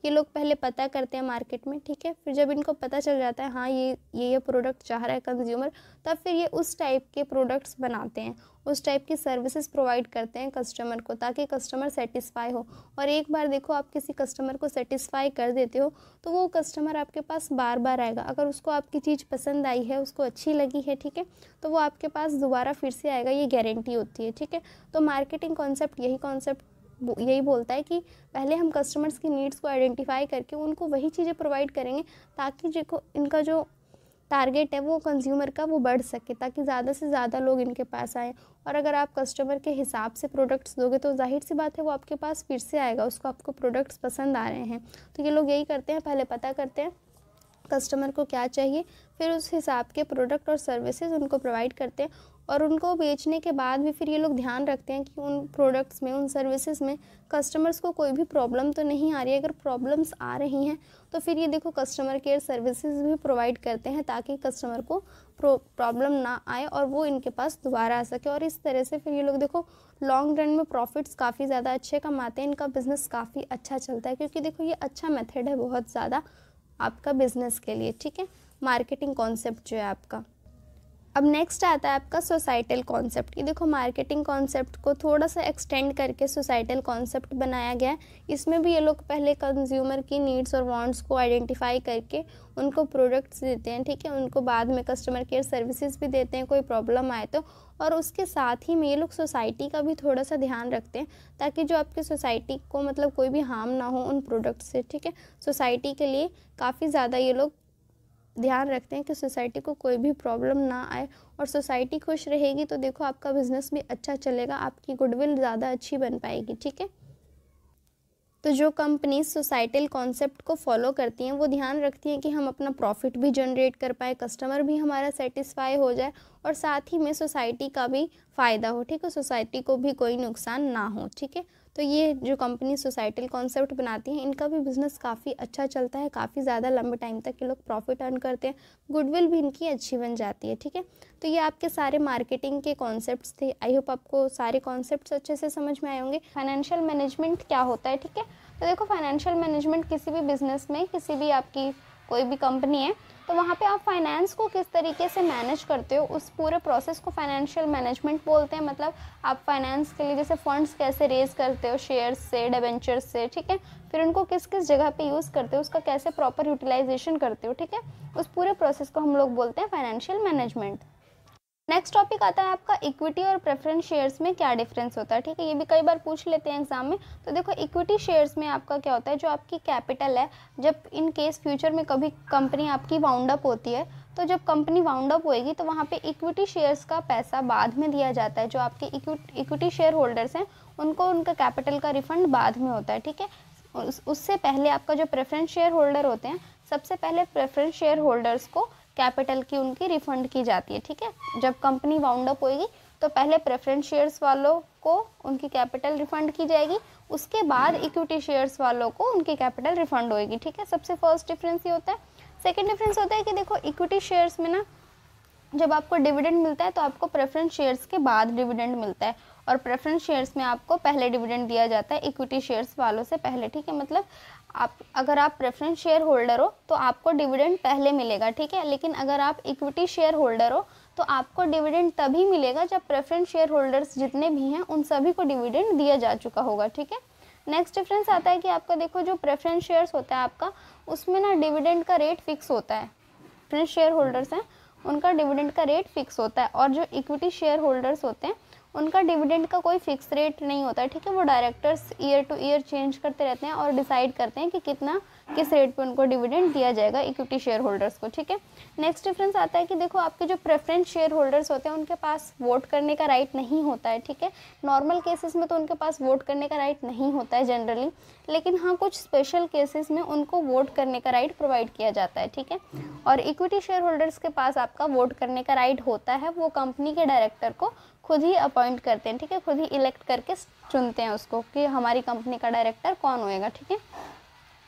ये लोग पहले पता करते हैं मार्केट में ठीक है फिर जब इनको पता चल जाता है हाँ ये ये ये प्रोडक्ट चाह रहा है कंज्यूमर तब फिर ये उस टाइप के प्रोडक्ट्स बनाते हैं उस टाइप की सर्विसेज प्रोवाइड करते हैं कस्टमर को ताकि कस्टमर सेटिस्फाई हो और एक बार देखो आप किसी कस्टमर को सेटिस्फाई कर देते हो तो वो कस्टमर आपके पास बार बार आएगा अगर उसको आपकी चीज़ पसंद आई है उसको अच्छी लगी है ठीक है तो वो आपके पास दोबारा फिर से आएगा ये गारंटी होती है ठीक है तो मार्केटिंग कॉन्सेप्ट यही कॉन्सेप्ट यही बोलता है कि पहले हम कस्टमर्स की नीड्स को आइडेंटिफाई करके उनको वही चीज़ें प्रोवाइड करेंगे ताकि जो इनका जो टारगेट है वो कंज्यूमर का वो बढ़ सके ताकि ज़्यादा से ज़्यादा लोग इनके पास आएँ और अगर आप कस्टमर के हिसाब से प्रोडक्ट्स दोगे तो जाहिर सी बात है वो आपके पास फिर से आएगा उसको आपको प्रोडक्ट्स पसंद आ रहे हैं तो ये लोग यही करते हैं पहले पता करते हैं कस्टमर को क्या चाहिए फिर उस हिसाब के प्रोडक्ट और सर्विसेज उनको प्रोवाइड करते हैं और उनको बेचने के बाद भी फिर ये लोग ध्यान रखते हैं कि उन प्रोडक्ट्स में उन सर्विसेज में कस्टमर्स को कोई भी प्रॉब्लम तो नहीं आ रही है अगर प्रॉब्लम्स आ रही हैं तो फिर ये देखो कस्टमर केयर सर्विसेज भी प्रोवाइड करते हैं ताकि कस्टमर को प्रॉब्लम ना आए और वो इनके पास दोबारा आ सके और इस तरह से फिर ये लोग देखो लॉन्ग रन में प्रॉफिट्स काफ़ी ज़्यादा अच्छे कमाते हैं इनका बिज़नेस काफ़ी अच्छा चलता है क्योंकि देखो ये अच्छा मेथड है बहुत ज़्यादा आपका बिज़नेस के लिए ठीक है मार्केटिंग कॉन्सेप्ट जो है आपका अब नेक्स्ट आता है आपका सोसाइटल कॉन्सेप्ट ये देखो मार्केटिंग कॉन्सेप्ट को थोड़ा सा एक्सटेंड करके सोसाइटल कॉन्सेप्ट बनाया गया है इसमें भी ये लोग पहले कंज्यूमर की नीड्स और वांट्स को आइडेंटिफाई करके उनको प्रोडक्ट्स देते हैं ठीक है उनको बाद में कस्टमर केयर सर्विसेज भी देते हैं कोई प्रॉब्लम आए तो और उसके साथ ही में ये लोग सोसाइटी का भी थोड़ा सा ध्यान रखते हैं ताकि जो आपकी सोसाइटी को मतलब कोई भी हार्म ना हो उन प्रोडक्ट्स से ठीक है सोसाइटी के लिए काफ़ी ज़्यादा ये लोग ध्यान रखते हैं कि सोसाइटी को कोई भी प्रॉब्लम ना आए और सोसाइटी खुश रहेगी तो देखो आपका बिज़नेस भी अच्छा चलेगा आपकी गुडविल ज़्यादा अच्छी बन पाएगी ठीक है तो जो कंपनीज सोसाइटल कॉन्सेप्ट को फॉलो करती हैं वो ध्यान रखती हैं कि हम अपना प्रॉफिट भी जनरेट कर पाए कस्टमर भी हमारा सेटिस्फाई हो जाए और साथ ही में सोसाइटी का भी फ़ायदा हो ठीक है सोसाइटी को भी कोई नुकसान ना हो ठीक है तो ये जो कंपनी सोसाइटल कॉन्सेप्ट बनाती हैं इनका भी बिज़नेस काफ़ी अच्छा चलता है काफ़ी ज़्यादा लंबे टाइम तक ये लोग प्रॉफिट अर्न करते हैं गुडविल भी इनकी अच्छी बन जाती है ठीक है तो ये आपके सारे मार्केटिंग के कॉन्सेप्ट थे आई होप आपको सारे कॉन्सेप्ट अच्छे से समझ में आए होंगे फाइनेंशियल मैनेजमेंट क्या होता है ठीक है तो देखो फाइनेंशियल मैनेजमेंट किसी भी बिज़नेस में किसी भी आपकी कोई भी कंपनी है तो वहाँ पे आप फाइनेंस को किस तरीके से मैनेज करते हो उस पूरे प्रोसेस को फाइनेंशियल मैनेजमेंट बोलते हैं मतलब आप फाइनेंस के लिए जैसे फंड्स कैसे रेज करते हो शेयर्स से डेबेंचर से ठीक है फिर उनको किस किस जगह पे यूज़ करते हो उसका कैसे प्रॉपर यूटिलाइजेशन करते हो ठीक है उस पूरे प्रोसेस को हम लोग बोलते हैं फाइनेंशियल मैनेजमेंट नेक्स्ट टॉपिक आता है आपका इक्विटी और प्रेफरेंस शेयर्स में क्या डिफरेंस होता है ठीक है ये भी कई बार पूछ लेते हैं एग्जाम में तो देखो इक्विटी शेयर्स में आपका क्या होता है जो आपकी कैपिटल है जब इन केस फ्यूचर में कभी कंपनी आपकी वाउंड अप होती है तो जब कंपनी वाउंड अप होएगी तो वहाँ पे इक्विटी शेयर्स का पैसा बाद में दिया जाता है जो आपके इक्विटी शेयर होल्डर्स हैं उनको उनका कैपिटल का रिफंड बाद में होता है ठीक है उससे पहले आपका जो प्रेफरेंस शेयर होल्डर होते हैं सबसे पहले प्रेफरेंस शेयर होल्डर्स को कैपिटल की उनकी रिफंड की जाती है ठीक है जब कंपनी वाउंड अप होगी तो पहले प्रेफरेंस शेयर्स वालों को उनकी कैपिटल रिफंड की जाएगी उसके बाद इक्विटी शेयर्स वालों को उनकी कैपिटल रिफंड होएगी ठीक है सबसे फर्स्ट डिफरेंस ये होता है सेकेंड डिफरेंस होता है कि देखो इक्विटी शेयर्स में ना जब आपको डिविडेंड मिलता है तो आपको प्रेफरेंस शेयर्स के बाद डिविडेंड मिलता है और प्रेफरेंस शेयर्स में आपको पहले डिविडेंड दिया जाता है इक्विटी शेयर्स वालों से पहले ठीक है मतलब आप अगर आप प्रेफरेंस शेयर होल्डर हो तो आपको डिविडेंड पहले मिलेगा ठीक है लेकिन अगर आप इक्विटी शेयर होल्डर हो तो आपको डिविडेंड तभी मिलेगा जब प्रेफरेंस शेयर होल्डर्स जितने भी हैं उन सभी को डिविडेंड दिया जा चुका होगा ठीक है नेक्स्ट डिफरेंस आता है कि आपका देखो जो प्रेफरेंस शेयर्स होता है आपका उसमें ना डिविडेंड का रेट फिक्स होता है प्रेफरेंस शेयर होल्डर्स हैं उनका डिविडेंड का रेट फिक्स होता है और जो इक्विटी शेयर होल्डर्स होते हैं उनका डिविडेंड का कोई फिक्स रेट नहीं होता है ठीक है वो directors year to year change करते रहते हैं और डिसाइड करते हैं कि कितना किस रेट पे उनको डिविडेंड दिया जाएगा इक्विटी शेयर होल्डर्स को ठीक है नेक्स्ट डिफरेंस आता है कि देखो आपके जो प्रेफरेंस शेयर होल्डर्स होते हैं उनके पास वोट करने का राइट नहीं होता है ठीक है नॉर्मल केसेस में तो उनके पास वोट करने का राइट नहीं होता है जनरली लेकिन हाँ कुछ स्पेशल केसेस में उनको वोट करने का राइट प्रोवाइड किया जाता है ठीक है और इक्विटी शेयर होल्डर्स के पास आपका वोट करने का राइट होता है वो कंपनी के डायरेक्टर को खुद ही अपॉइंट करते हैं ठीक है खुद ही इलेक्ट करके चुनते हैं उसको कि हमारी कंपनी का डायरेक्टर कौन होएगा ठीक है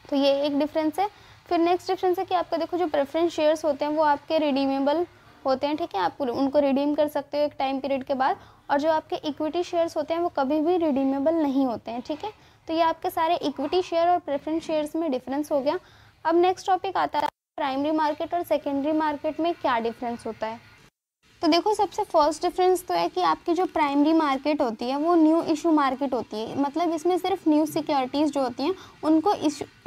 तो ये एक डिफरेंस है फिर नेक्स्ट डिफरेंस है कि आपका देखो जो प्रेफरेंस शेयर्स होते हैं वो आपके रिडीमेबल होते हैं ठीक है आप उनको रिडीम कर सकते हो एक टाइम पीरियड के बाद और जो आपके इक्विटी शेयर्स होते हैं वो कभी भी रिडीमेबल नहीं होते हैं ठीक है तो ये आपके सारे इक्विटी शेयर और प्रेफरेंस शेयर्स में डिफरेंस हो गया अब नेक्स्ट टॉपिक आता है प्राइमरी मार्केट और सेकेंडरी मार्केट में क्या डिफरेंस होता है तो देखो सबसे फर्स्ट डिफरेंस तो है कि आपकी जो प्राइमरी मार्केट होती है वो न्यू इशू मार्केट होती है मतलब इसमें सिर्फ न्यू सिक्योरिटीज़ जो होती हैं उनको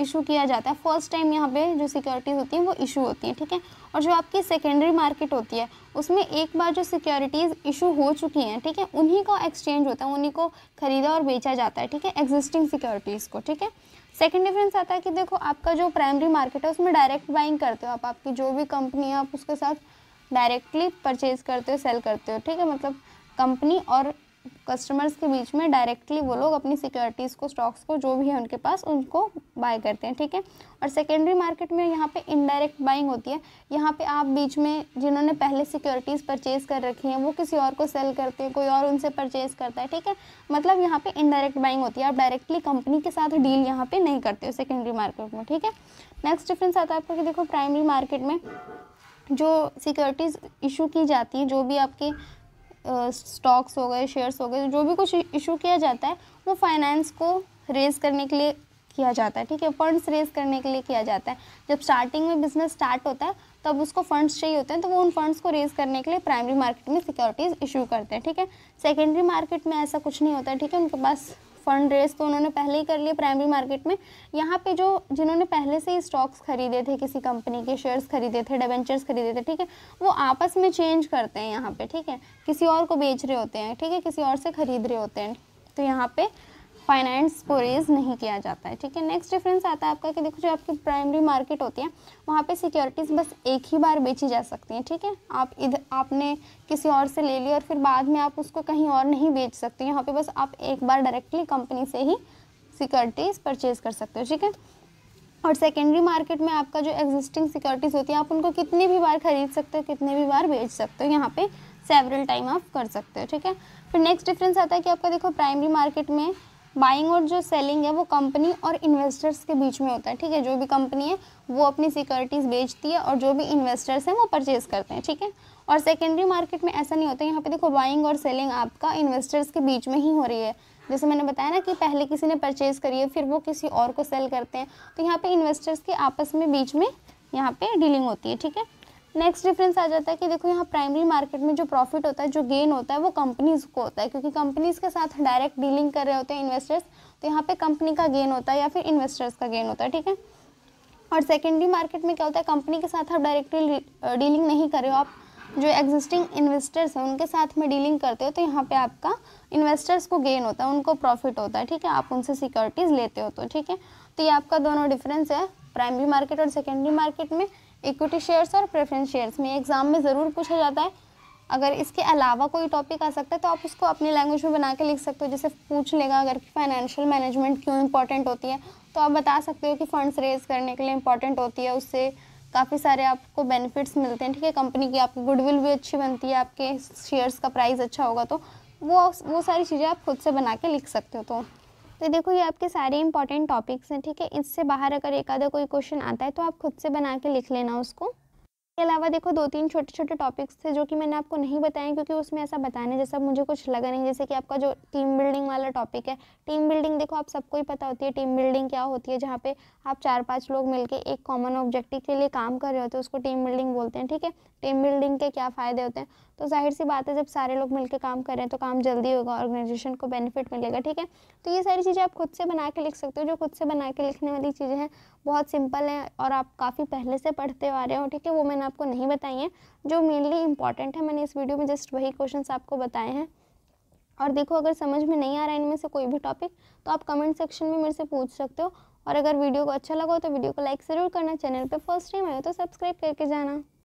इशू किया जाता है फर्स्ट टाइम यहाँ पे जो सिक्योरिटीज़ होती हैं वो इशू होती हैं ठीक है और जो आपकी सेकेंडरी मार्केट होती है उसमें एक बार जो सिक्योरिटीज़ इशू हो चुकी हैं ठीक है उन्हीं का एक्सचेंज होता है उन्हीं को ख़रीदा और बेचा जाता है ठीक है एग्जिस्टिंग सिक्योरिटीज़ को ठीक है सेकेंड डिफरेंस आता है कि देखो आपका जो प्राइमरी मार्केट है उसमें डायरेक्ट बाइंग करते हो आप आपकी जो भी कंपनी है आप उसके साथ डायरेक्टली परचेज करते हो सेल करते हो ठीक है मतलब कंपनी और कस्टमर्स के बीच में डायरेक्टली वो लोग अपनी सिक्योरिटीज़ को स्टॉक्स को जो भी है उनके पास उनको बाय करते हैं ठीक है और सेकेंडरी मार्केट में यहाँ पे इनडायरेक्ट बाइंग होती है यहाँ पे आप बीच में जिन्होंने पहले सिक्योरिटीज़ परचेज़ कर रखी हैं वो किसी और को सेल करते हैं कोई और उनसे परचेज़ करता है ठीक है मतलब यहाँ पर इनडायरेक्ट बाइंग होती है आप डायरेक्टली कंपनी के साथ डील यहाँ पर नहीं करते हो सेकेंडरी मार्केट में ठीक है नेक्स्ट डिफ्रेंस आता है आपको कि देखो प्राइमरी मार्केट में जो सिक्योरिटीज़ इशू की जाती हैं जो भी आपके स्टॉक्स हो गए शेयर्स हो गए जो भी कुछ इशू किया जाता है वो फाइनेंस को रेज करने के लिए किया जाता है ठीक है फंड्स रेज करने के लिए किया जाता है जब स्टार्टिंग में बिजनेस स्टार्ट होता है तब उसको फंड्स चाहिए होते हैं तो वो उन फंड्स को रेज करने के लिए प्राइमरी मार्केट में सिक्योरिटीज़ इशू करते हैं ठीक है सेकेंडरी मार्केट में ऐसा कुछ नहीं होता है ठीक है उनके पास फंड रेज तो उन्होंने पहले ही कर लिए प्राइमरी मार्केट में यहाँ पे जो जिन्होंने पहले से ही स्टॉक्स खरीदे थे किसी कंपनी के शेयर्स खरीदे थे डिवेंचर्स खरीदे थे ठीक है वो आपस में चेंज करते हैं यहाँ पे ठीक है किसी और को बेच रहे होते हैं ठीक है किसी और से खरीद रहे होते हैं तो यहाँ पे फाइनेंस को रेज नहीं किया जाता है ठीक है नेक्स्ट डिफरेंस आता है आपका कि देखो जो आपकी प्राइमरी मार्केट होती है वहाँ पे सिक्योरिटीज़ बस एक ही बार बेची जा सकती हैं ठीक है थीके? आप इधर आपने किसी और से ले ली और फिर बाद में आप उसको कहीं और नहीं बेच सकते यहाँ पे बस आप एक बार डायरेक्टली कंपनी से ही सिक्योरिटीज़ परचेज कर सकते हो ठीक है और सेकेंडरी मार्केट में आपका जो एग्जिस्टिंग सिक्योरिटीज़ होती है आप उनको कितनी भी बार खरीद सकते हो कितने भी बार बेच सकते हो यहाँ पे सेवरल टाइम आप कर सकते हो ठीक है फिर नेक्स्ट डिफरेंस आता है कि आपका देखो प्राइमरी मार्केट में बाइंग और जो सेलिंग है वो कंपनी और इन्वेस्टर्स के बीच में होता है ठीक है जो भी कंपनी है वो अपनी सिक्योरिटीज़ बेचती है और जो भी इन्वेस्टर्स हैं वो परचेज़ करते हैं ठीक है और सेकेंडरी मार्केट में ऐसा नहीं होता यहाँ पे देखो बाइंग और सेलिंग आपका इन्वेस्टर्स के बीच में ही हो रही है जैसे मैंने बताया ना कि पहले किसी ने परचेज़ करी है फिर वो किसी और को सेल करते हैं तो यहाँ पर इन्वेस्टर्स के आपस में बीच में यहाँ पर डीलिंग होती है ठीक है नेक्स्ट डिफरेंस आ जाता है कि देखो यहाँ प्राइमरी मार्केट में जो प्रॉफिट होता है जो गेन होता है वो कंपनीज को होता है क्योंकि कंपनीज के साथ डायरेक्ट डीलिंग कर रहे होते हैं इन्वेस्टर्स तो यहाँ पे कंपनी का गेन होता है या फिर इन्वेस्टर्स का गेन होता है ठीक है और सेकेंडरी मार्केट में क्या होता है कंपनी के साथ आप डायरेक्टली डीलिंग नहीं कर रहे हो आप जो एग्जिस्टिंग इन्वेस्टर्स हैं उनके साथ में डीलिंग करते हो तो यहाँ पे आपका इन्वेस्टर्स को गेन होता है उनको प्रॉफिट होता है ठीक है आप उनसे सिक्योरिटीज़ लेते हो तो ठीक है तो ये आपका दोनों डिफरेंस है प्राइमरी मार्केट और सेकेंडरी मार्केट में इक्विटी शेयर्स और प्रेफरेंस शेयर्स में एग्ज़ाम में ज़रूर पूछा जाता है अगर इसके अलावा कोई टॉपिक आ सकता है तो आप उसको अपनी लैंग्वेज में बना के लिख सकते हो जैसे पूछ लेगा अगर कि फाइनेंशियल मैनेजमेंट क्यों इंपॉर्टेंट होती है तो आप बता सकते हो कि फ़ंड्स रेज करने के लिए इंपॉर्टेंट होती है उससे काफ़ी सारे आपको बेनिफिट्स मिलते हैं ठीक है कंपनी की आपकी गुडविल भी अच्छी बनती है आपके शेयर्स का प्राइस अच्छा होगा तो वो वो सारी चीज़ें आप खुद से बना के लिख सकते हो तो तो देखो ये आपके सारे इंपॉर्टेंट टॉपिक्स हैं ठीक है इससे बाहर अगर एक आधा कोई क्वेश्चन आता है तो आप खुद से बना के लिख लेना उसको इसके अलावा देखो दो तीन छोटे छोटे टॉपिक्स थे जो कि मैंने आपको नहीं बताए क्योंकि उसमें ऐसा बताने जैसा मुझे कुछ लगा नहीं जैसे कि आपका जो टीम बिल्डिंग वाला टॉपिक है टीम बिल्डिंग देखो आप सबको ही पता होती है टीम बिल्डिंग क्या होती है जहाँ पे आप चार पाँच लोग मिलकर एक कॉमन ऑब्जेक्टिव के लिए काम कर रहे होते हैं उसको टीम बिल्डिंग बोलते हैं ठीक है टीम बिल्डिंग के क्या फ़ायदे होते हैं तो जाहिर सी बात है जब सारे लोग मिलकर काम करें तो काम जल्दी होगा ऑर्गेनाइजेशन को बेनिफिट मिलेगा ठीक है तो ये सारी चीज़ें आप खुद से बना के लिख सकते हो जो खुद से बना के लिखने वाली चीज़ें हैं बहुत सिंपल हैं और आप काफ़ी पहले से पढ़ते आ रहे हो ठीक है वो मैंने आपको नहीं बताई हैं जो मेनली इंपॉर्टेंट है मैंने इस वीडियो में जस्ट वही क्वेश्चन आपको बताए हैं और देखो अगर समझ में नहीं आ रहा है इनमें से कोई भी टॉपिक तो आप कमेंट सेक्शन में मेरे से पूछ सकते हो और अगर वीडियो को अच्छा लगा हो तो वीडियो को लाइक ज़रूर करना चैनल पे फर्स्ट टाइम आए हो तो सब्सक्राइब करके जाना